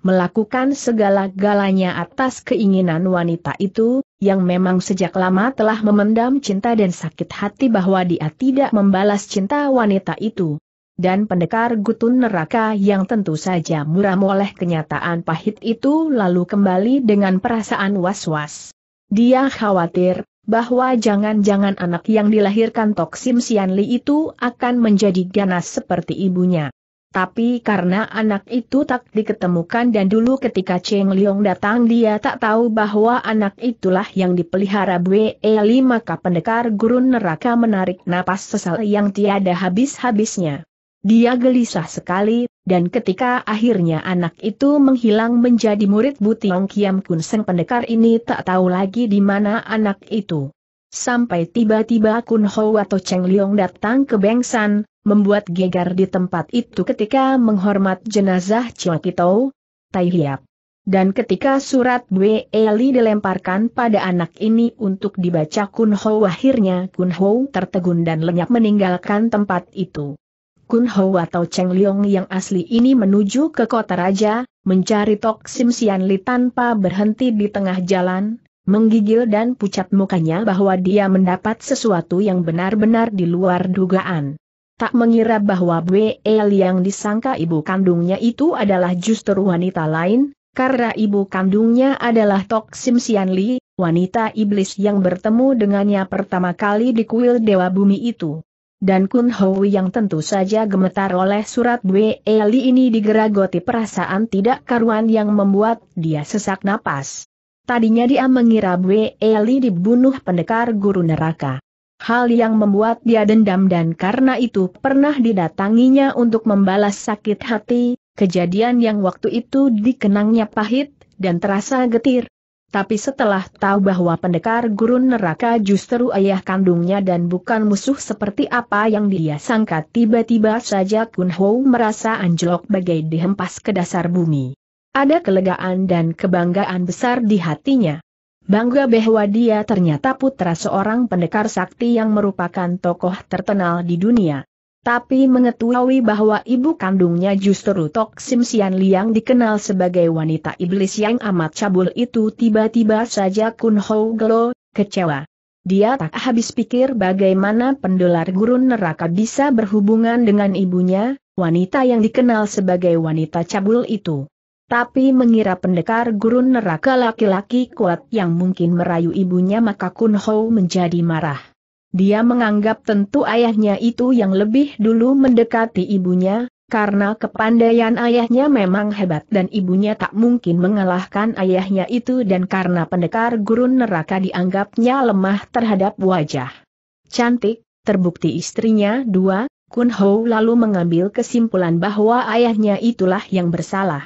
Melakukan segala galanya atas keinginan wanita itu, yang memang sejak lama telah memendam cinta dan sakit hati bahwa dia tidak membalas cinta wanita itu dan pendekar gutun neraka yang tentu saja muram oleh kenyataan pahit itu lalu kembali dengan perasaan was-was. Dia khawatir bahwa jangan-jangan anak yang dilahirkan Toksim Sianli itu akan menjadi ganas seperti ibunya. Tapi karena anak itu tak diketemukan dan dulu ketika Cheng Liong datang dia tak tahu bahwa anak itulah yang dipelihara Bwe Eli maka pendekar gurun neraka menarik napas sesal yang tiada habis-habisnya. Dia gelisah sekali, dan ketika akhirnya anak itu menghilang menjadi murid Butiong Kiam Kun Seng pendekar ini tak tahu lagi di mana anak itu. Sampai tiba-tiba Kun Ho atau Cheng Liong datang ke Bengsan, membuat gegar di tempat itu ketika menghormat jenazah Chiu kitou, Tai Hiap. Dan ketika surat Bwe Eli dilemparkan pada anak ini untuk dibaca Kun Ho akhirnya Kun Ho tertegun dan lenyap meninggalkan tempat itu. Kun Ho atau Cheng Liong yang asli ini menuju ke kota raja, mencari Tok Sim Sian Li tanpa berhenti di tengah jalan, menggigil dan pucat mukanya bahwa dia mendapat sesuatu yang benar-benar di luar dugaan. Tak mengira bahwa BL yang disangka ibu kandungnya itu adalah justru wanita lain, karena ibu kandungnya adalah Tok Sim Sian Li, wanita iblis yang bertemu dengannya pertama kali di kuil Dewa Bumi itu dan Kun Hoi yang tentu saja gemetar oleh surat Bwe Eli ini digeragoti perasaan tidak karuan yang membuat dia sesak napas. Tadinya dia mengira Bwe Eli dibunuh pendekar guru neraka. Hal yang membuat dia dendam dan karena itu pernah didatanginya untuk membalas sakit hati, kejadian yang waktu itu dikenangnya pahit, dan terasa getir, tapi setelah tahu bahwa pendekar gurun neraka justru ayah kandungnya dan bukan musuh seperti apa yang dia sangka tiba-tiba saja Kun Ho merasa anjlok bagai dihempas ke dasar bumi. Ada kelegaan dan kebanggaan besar di hatinya. Bangga bahwa dia ternyata putra seorang pendekar sakti yang merupakan tokoh terkenal di dunia tapi mengetahui bahwa ibu kandungnya justru Tok Sim Sian Liang dikenal sebagai wanita iblis yang amat cabul itu tiba-tiba saja Kun Ho Glo kecewa. Dia tak habis pikir bagaimana pendolar gurun neraka bisa berhubungan dengan ibunya, wanita yang dikenal sebagai wanita cabul itu. Tapi mengira pendekar gurun neraka laki-laki kuat yang mungkin merayu ibunya maka Kun Ho menjadi marah. Dia menganggap tentu ayahnya itu yang lebih dulu mendekati ibunya, karena kepandaian ayahnya memang hebat dan ibunya tak mungkin mengalahkan ayahnya itu dan karena pendekar gurun neraka dianggapnya lemah terhadap wajah. Cantik, terbukti istrinya dua, Kun Ho lalu mengambil kesimpulan bahwa ayahnya itulah yang bersalah.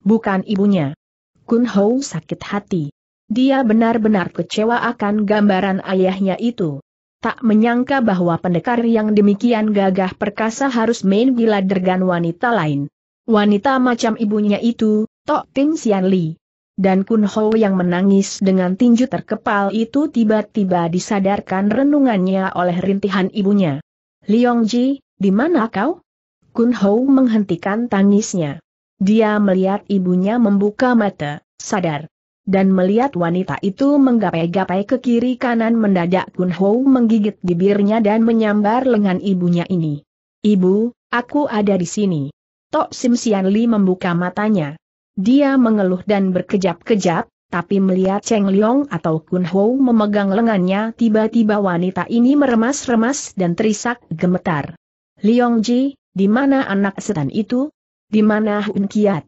Bukan ibunya. Kun Ho sakit hati. Dia benar-benar kecewa akan gambaran ayahnya itu tak menyangka bahwa pendekar yang demikian gagah perkasa harus main gila dergan wanita lain. Wanita macam ibunya itu, Tok Ting Sian Li. Dan Kun Ho yang menangis dengan tinju terkepal itu tiba-tiba disadarkan renungannya oleh rintihan ibunya. Liong Ji, di mana kau? Kun Ho menghentikan tangisnya. Dia melihat ibunya membuka mata, sadar dan melihat wanita itu menggapai-gapai ke kiri kanan mendadak Kun Ho menggigit bibirnya dan menyambar lengan ibunya ini. Ibu, aku ada di sini. Tok Sim Sian Li membuka matanya. Dia mengeluh dan berkejap-kejap, tapi melihat Cheng Liong atau Kun Ho memegang lengannya tiba-tiba wanita ini meremas-remas dan terisak gemetar. Liong Ji, di mana anak setan itu? Di mana Hun Kiat?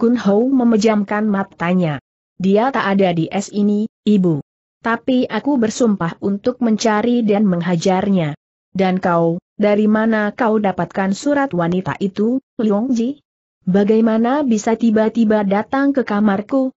Kun Ho memejamkan matanya. Dia tak ada di es ini, ibu. Tapi aku bersumpah untuk mencari dan menghajarnya. Dan kau, dari mana kau dapatkan surat wanita itu, Liongji? Bagaimana bisa tiba-tiba datang ke kamarku?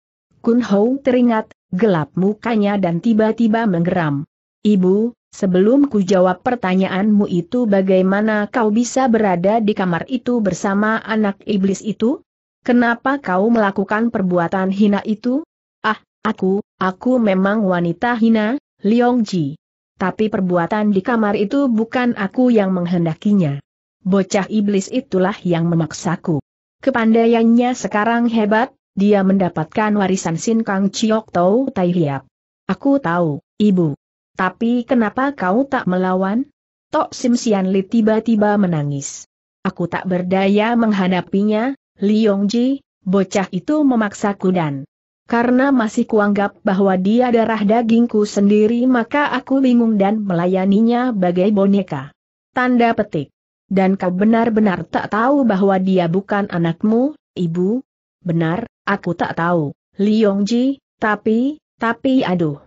Kun Hou teringat, gelap mukanya dan tiba-tiba menggeram. Ibu, Sebelum ku jawab pertanyaanmu itu bagaimana kau bisa berada di kamar itu bersama anak iblis itu? Kenapa kau melakukan perbuatan hina itu? Ah, aku, aku memang wanita hina, Liong Ji. Tapi perbuatan di kamar itu bukan aku yang menghendakinya. Bocah iblis itulah yang memaksaku. Kepandaiannya sekarang hebat, dia mendapatkan warisan Sin Kang Chiok Tau Tai Hiap. Aku tahu, ibu. Tapi kenapa kau tak melawan? Tok Sim Sian Li tiba-tiba menangis. Aku tak berdaya menghadapinya, Liongji, bocah itu memaksaku dan karena masih kuanggap bahwa dia darah dagingku sendiri maka aku bingung dan melayaninya bagai boneka. Tanda petik. Dan kau benar-benar tak tahu bahwa dia bukan anakmu, ibu? Benar, aku tak tahu, Liongji, tapi, tapi aduh.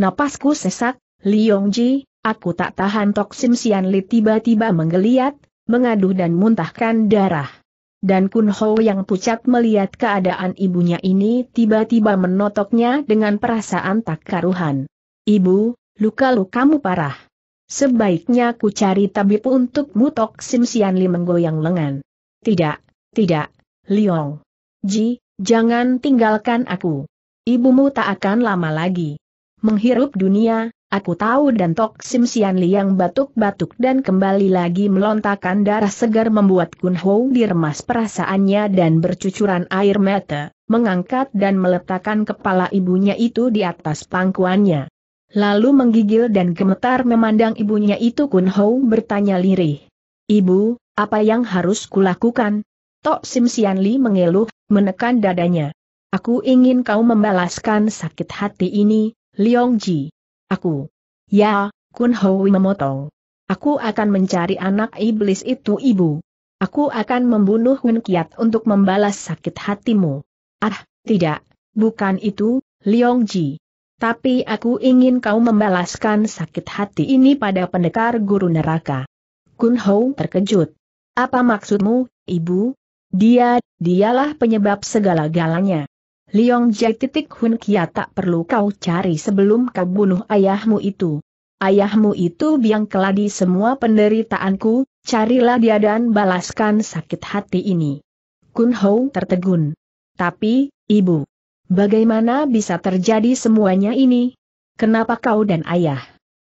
Napasku sesak, Liongji, aku tak tahan toksim Sian Li tiba-tiba menggeliat, mengaduh dan muntahkan darah dan Kun Ho yang pucat melihat keadaan ibunya ini tiba-tiba menotoknya dengan perasaan tak karuhan. Ibu, luka kamu parah. Sebaiknya ku cari tabib untuk mutok. Sim Sian Li menggoyang lengan. Tidak, tidak, Liong. Ji, jangan tinggalkan aku. Ibumu tak akan lama lagi. Menghirup dunia, Aku tahu dan Tok Sim Sian Liang batuk-batuk dan kembali lagi melontarkan darah segar membuat Kun Ho diremas perasaannya dan bercucuran air mata, mengangkat dan meletakkan kepala ibunya itu di atas pangkuannya. Lalu menggigil dan gemetar memandang ibunya itu Kun Ho bertanya lirih. Ibu, apa yang harus kulakukan? Tok Sim Sian Li mengeluh, menekan dadanya. Aku ingin kau membalaskan sakit hati ini, Liong Ji. Aku. Ya, Kun Hui memotong. Aku akan mencari anak iblis itu ibu. Aku akan membunuh Wen Kiat untuk membalas sakit hatimu. Ah, tidak, bukan itu, Liong Ji. Tapi aku ingin kau membalaskan sakit hati ini pada pendekar guru neraka. Kun Hou terkejut. Apa maksudmu, ibu? Dia, dialah penyebab segala galanya. Liong Jai titik Hun Kia tak perlu kau cari sebelum kau bunuh ayahmu itu. Ayahmu itu biang keladi semua penderitaanku, carilah dia dan balaskan sakit hati ini. Kun Hou tertegun. Tapi, ibu, bagaimana bisa terjadi semuanya ini? Kenapa kau dan ayah?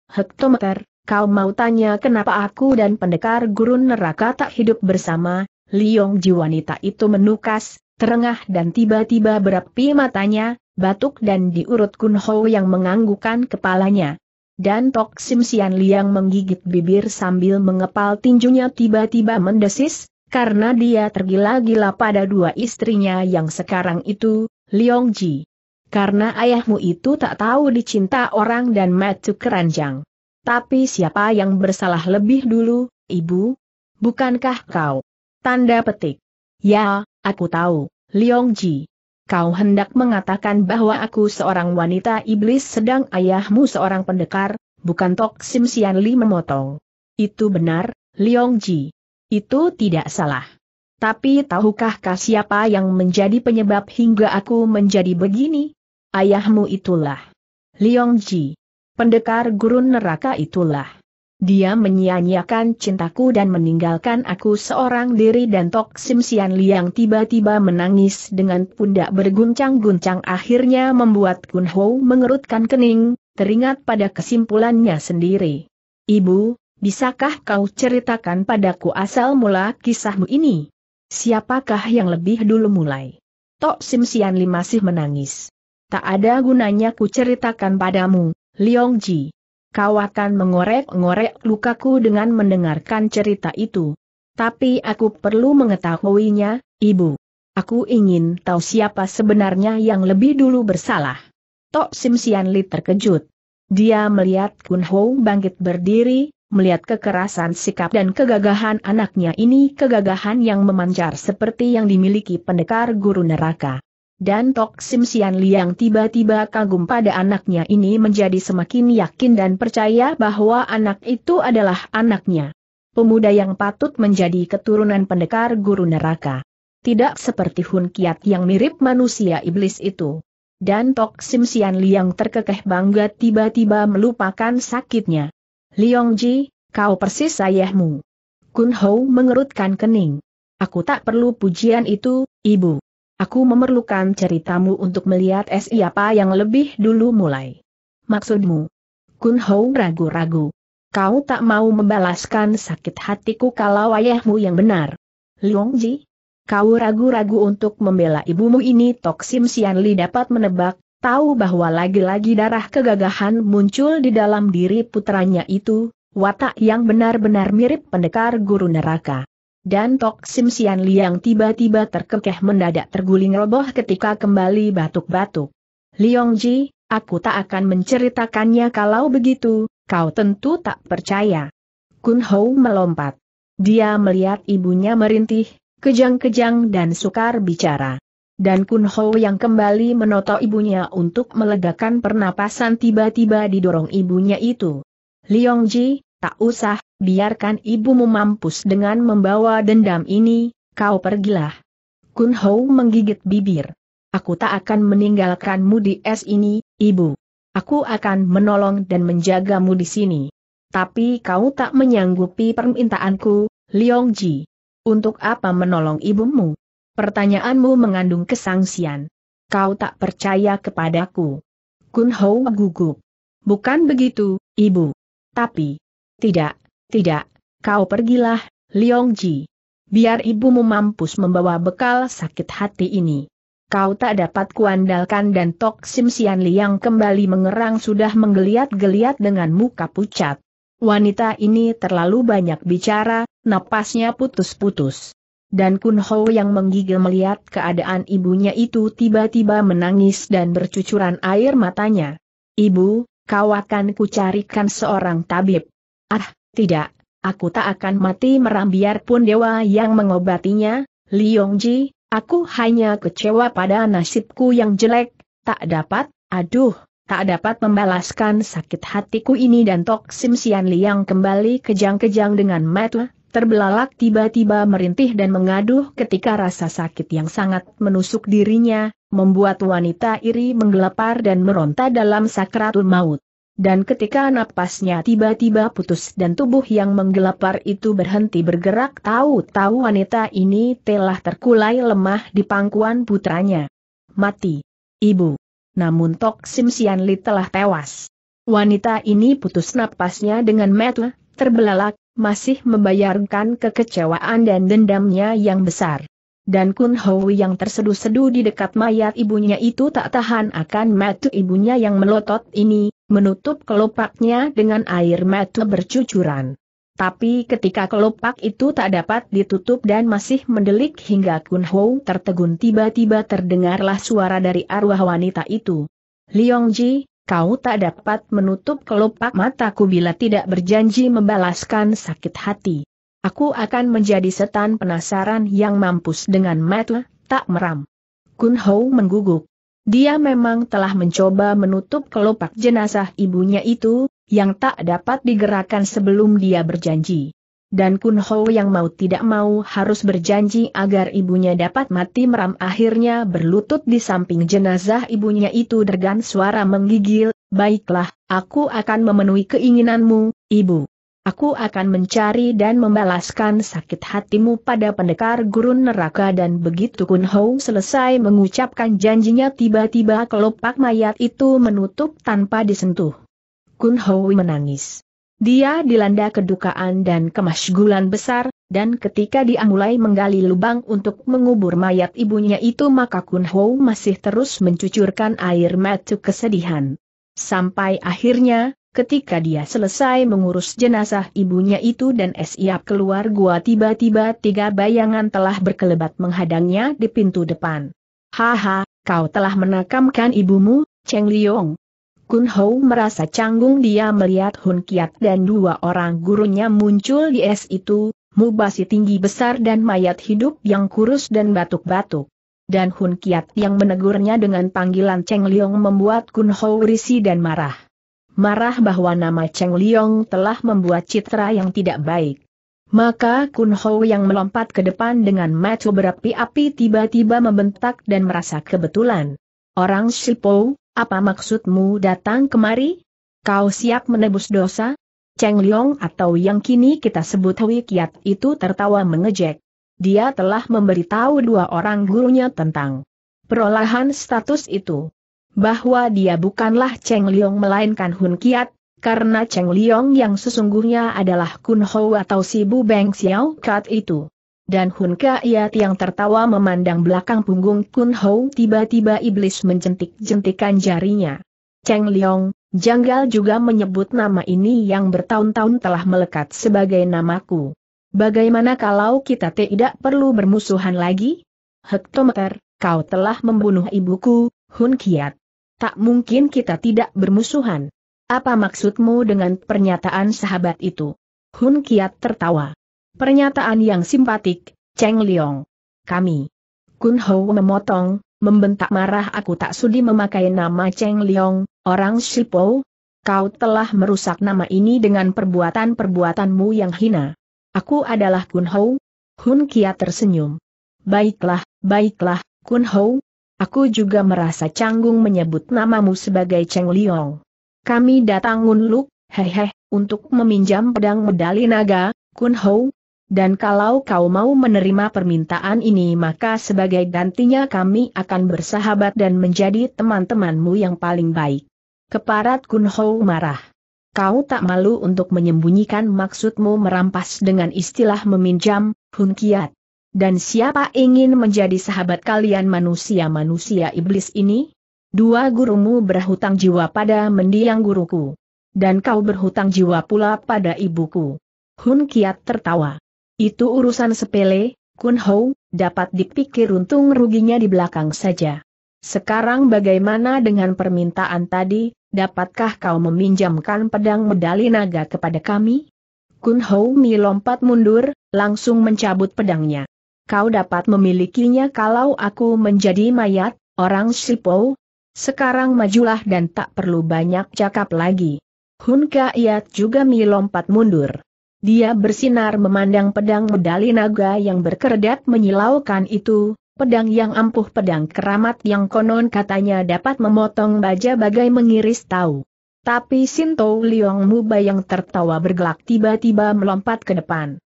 Hektometer, kau mau tanya kenapa aku dan pendekar gurun neraka tak hidup bersama, Liong Ji wanita itu menukas, terengah dan tiba-tiba berapi matanya, batuk dan diurut Kun Ho yang menganggukan kepalanya. Dan Tok Sim Sian Liang menggigit bibir sambil mengepal tinjunya tiba-tiba mendesis, karena dia tergila-gila pada dua istrinya yang sekarang itu, Leong Ji. Karena ayahmu itu tak tahu dicinta orang dan matu keranjang. Tapi siapa yang bersalah lebih dulu, ibu? Bukankah kau? Tanda petik. Ya, Aku tahu, Liong Ji. Kau hendak mengatakan bahwa aku seorang wanita iblis sedang ayahmu seorang pendekar, bukan Tok Sim Sian Li memotong. Itu benar, Liong Ji. Itu tidak salah. Tapi tahukah kah siapa yang menjadi penyebab hingga aku menjadi begini? Ayahmu itulah. Liong Ji. Pendekar gurun neraka itulah. Dia menyia-nyiakan cintaku dan meninggalkan aku seorang diri dan Tok Sim Sian Liang tiba-tiba menangis dengan pundak berguncang-guncang akhirnya membuat Kun Ho mengerutkan kening, teringat pada kesimpulannya sendiri. Ibu, bisakah kau ceritakan padaku asal mula kisahmu ini? Siapakah yang lebih dulu mulai? Tok Sim Sian Li masih menangis. Tak ada gunanya ku ceritakan padamu, Leong Ji kau akan mengorek-ngorek lukaku dengan mendengarkan cerita itu. Tapi aku perlu mengetahuinya, Ibu. Aku ingin tahu siapa sebenarnya yang lebih dulu bersalah. Tok Sim Sian terkejut. Dia melihat Kun Ho bangkit berdiri, melihat kekerasan sikap dan kegagahan anaknya ini kegagahan yang memancar seperti yang dimiliki pendekar guru neraka dan Tok Sim Sian Liang tiba-tiba kagum pada anaknya ini menjadi semakin yakin dan percaya bahwa anak itu adalah anaknya. Pemuda yang patut menjadi keturunan pendekar guru neraka. Tidak seperti Hun Kiat yang mirip manusia iblis itu. Dan Tok Sim Sian Liang terkekeh bangga tiba-tiba melupakan sakitnya. Liong Ji, kau persis ayahmu. Kun Hou mengerutkan kening. Aku tak perlu pujian itu, ibu. Aku memerlukan ceritamu untuk melihat siapa yang lebih dulu mulai. Maksudmu? Kun Hou ragu-ragu. Kau tak mau membalaskan sakit hatiku kalau ayahmu yang benar. Liong Ji? Kau ragu-ragu untuk membela ibumu ini Tok Sim Sian Li dapat menebak, tahu bahwa lagi-lagi darah kegagahan muncul di dalam diri putranya itu, watak yang benar-benar mirip pendekar guru neraka dan Tok Sim Sian Liang tiba-tiba terkekeh mendadak terguling roboh ketika kembali batuk-batuk. Liong Ji, aku tak akan menceritakannya kalau begitu, kau tentu tak percaya. Kun Hou melompat. Dia melihat ibunya merintih, kejang-kejang dan sukar bicara. Dan Kun Ho yang kembali menotok ibunya untuk melegakan pernapasan tiba-tiba didorong ibunya itu. Liong Ji, Tak usah, biarkan ibumu mampus dengan membawa dendam ini, kau pergilah. Kun Hou menggigit bibir. Aku tak akan meninggalkanmu di es ini, ibu. Aku akan menolong dan menjagamu di sini. Tapi kau tak menyanggupi permintaanku, Liong Ji. Untuk apa menolong ibumu? Pertanyaanmu mengandung kesangsian. Kau tak percaya kepadaku. Kun Hou gugup. Bukan begitu, ibu. Tapi, tidak, tidak, kau pergilah, Liong Ji. Biar ibumu mampus membawa bekal sakit hati ini. Kau tak dapat kuandalkan dan Tok Sim Sian Liang kembali mengerang sudah menggeliat-geliat dengan muka pucat. Wanita ini terlalu banyak bicara, napasnya putus-putus. Dan Kun Ho yang menggigil melihat keadaan ibunya itu tiba-tiba menangis dan bercucuran air matanya. Ibu, kau akan kucarikan seorang tabib. Ah, tidak, aku tak akan mati meram biarpun dewa yang mengobatinya, Liong Ji, aku hanya kecewa pada nasibku yang jelek, tak dapat, aduh, tak dapat membalaskan sakit hatiku ini dan Tok Sim Sian Liang kembali kejang-kejang dengan mata terbelalak tiba-tiba merintih dan mengaduh ketika rasa sakit yang sangat menusuk dirinya, membuat wanita iri menggelepar dan meronta dalam sakratul maut dan ketika napasnya tiba-tiba putus dan tubuh yang menggelapar itu berhenti bergerak tahu-tahu wanita ini telah terkulai lemah di pangkuan putranya. Mati. Ibu. Namun Tok Sim Sian Li telah tewas. Wanita ini putus napasnya dengan metu, terbelalak, masih membayarkan kekecewaan dan dendamnya yang besar. Dan Kun Hou yang terseduh-seduh di dekat mayat ibunya itu tak tahan akan metu ibunya yang melotot ini, menutup kelopaknya dengan air mata bercucuran. Tapi ketika kelopak itu tak dapat ditutup dan masih mendelik hingga Kun Hou tertegun tiba-tiba terdengarlah suara dari arwah wanita itu. Liong Ji, kau tak dapat menutup kelopak mataku bila tidak berjanji membalaskan sakit hati. Aku akan menjadi setan penasaran yang mampus dengan mata, tak meram. Kun Hou mengguguk. Dia memang telah mencoba menutup kelopak jenazah ibunya itu, yang tak dapat digerakkan sebelum dia berjanji. Dan Kun Ho yang mau tidak mau harus berjanji agar ibunya dapat mati meram akhirnya berlutut di samping jenazah ibunya itu dengan suara menggigil, Baiklah, aku akan memenuhi keinginanmu, ibu. Aku akan mencari dan membalaskan sakit hatimu pada pendekar gurun neraka dan begitu Kun Hou selesai mengucapkan janjinya tiba-tiba kelopak mayat itu menutup tanpa disentuh. Kun Hou menangis. Dia dilanda kedukaan dan kemasgulan besar, dan ketika dia mulai menggali lubang untuk mengubur mayat ibunya itu maka Kun Hou masih terus mencucurkan air mata kesedihan. Sampai akhirnya, Ketika dia selesai mengurus jenazah ibunya itu dan siap keluar gua tiba-tiba tiga bayangan telah berkelebat menghadangnya di pintu depan. Haha, kau telah menakamkan ibumu, Cheng Liong. Kun Hou merasa canggung dia melihat Hun Kiat dan dua orang gurunya muncul di es itu, mubasi tinggi besar dan mayat hidup yang kurus dan batuk-batuk. Dan Hun Kiat yang menegurnya dengan panggilan Cheng Liong membuat Kun Hou risi dan marah marah bahwa nama Cheng Liong telah membuat citra yang tidak baik. Maka Kun Ho yang melompat ke depan dengan mata berapi-api tiba-tiba membentak dan merasa kebetulan. Orang Sipo, apa maksudmu datang kemari? Kau siap menebus dosa? Cheng Liong atau yang kini kita sebut Hui Kiat itu tertawa mengejek. Dia telah memberitahu dua orang gurunya tentang perolahan status itu bahwa dia bukanlah Cheng Liong melainkan Hun Kiat, karena Cheng Liong yang sesungguhnya adalah Kun Ho atau si Bu Beng Xiao Kat itu. Dan Hun Kiat yang tertawa memandang belakang punggung Kun Ho tiba-tiba iblis menjentik-jentikan jarinya. Cheng Liong, janggal juga menyebut nama ini yang bertahun-tahun telah melekat sebagai namaku. Bagaimana kalau kita tidak perlu bermusuhan lagi? Hektometer, kau telah membunuh ibuku, Hun Kiat. Tak mungkin kita tidak bermusuhan. Apa maksudmu dengan pernyataan sahabat itu? Hun Kiat tertawa. Pernyataan yang simpatik, Cheng Liong. Kami. Kun Ho memotong, membentak marah aku tak sudi memakai nama Cheng Liong, orang Shipo. Kau telah merusak nama ini dengan perbuatan-perbuatanmu yang hina. Aku adalah Kun Ho. Hun Kiat tersenyum. Baiklah, baiklah, Kun Ho, Aku juga merasa canggung menyebut namamu sebagai Cheng Liong. Kami datang ngunluk, hehe, untuk meminjam pedang medali naga, Kun Hou. Dan kalau kau mau menerima permintaan ini maka sebagai gantinya kami akan bersahabat dan menjadi teman-temanmu yang paling baik. Keparat Kun Hou marah. Kau tak malu untuk menyembunyikan maksudmu merampas dengan istilah meminjam, Hun Kiat. Dan siapa ingin menjadi sahabat kalian manusia-manusia iblis ini? Dua gurumu berhutang jiwa pada mendiang guruku. Dan kau berhutang jiwa pula pada ibuku. Hun Kiat tertawa. Itu urusan sepele, Kun Hou, dapat dipikir untung ruginya di belakang saja. Sekarang bagaimana dengan permintaan tadi, dapatkah kau meminjamkan pedang medali naga kepada kami? Kun Hou melompat mundur, langsung mencabut pedangnya kau dapat memilikinya kalau aku menjadi mayat, orang Sipo. Sekarang majulah dan tak perlu banyak cakap lagi. Hun Kaiat juga melompat mundur. Dia bersinar memandang pedang medali naga yang berkerdat menyilaukan itu, pedang yang ampuh pedang keramat yang konon katanya dapat memotong baja bagai mengiris tahu. Tapi Sinto Muba yang tertawa bergelak tiba-tiba melompat ke depan.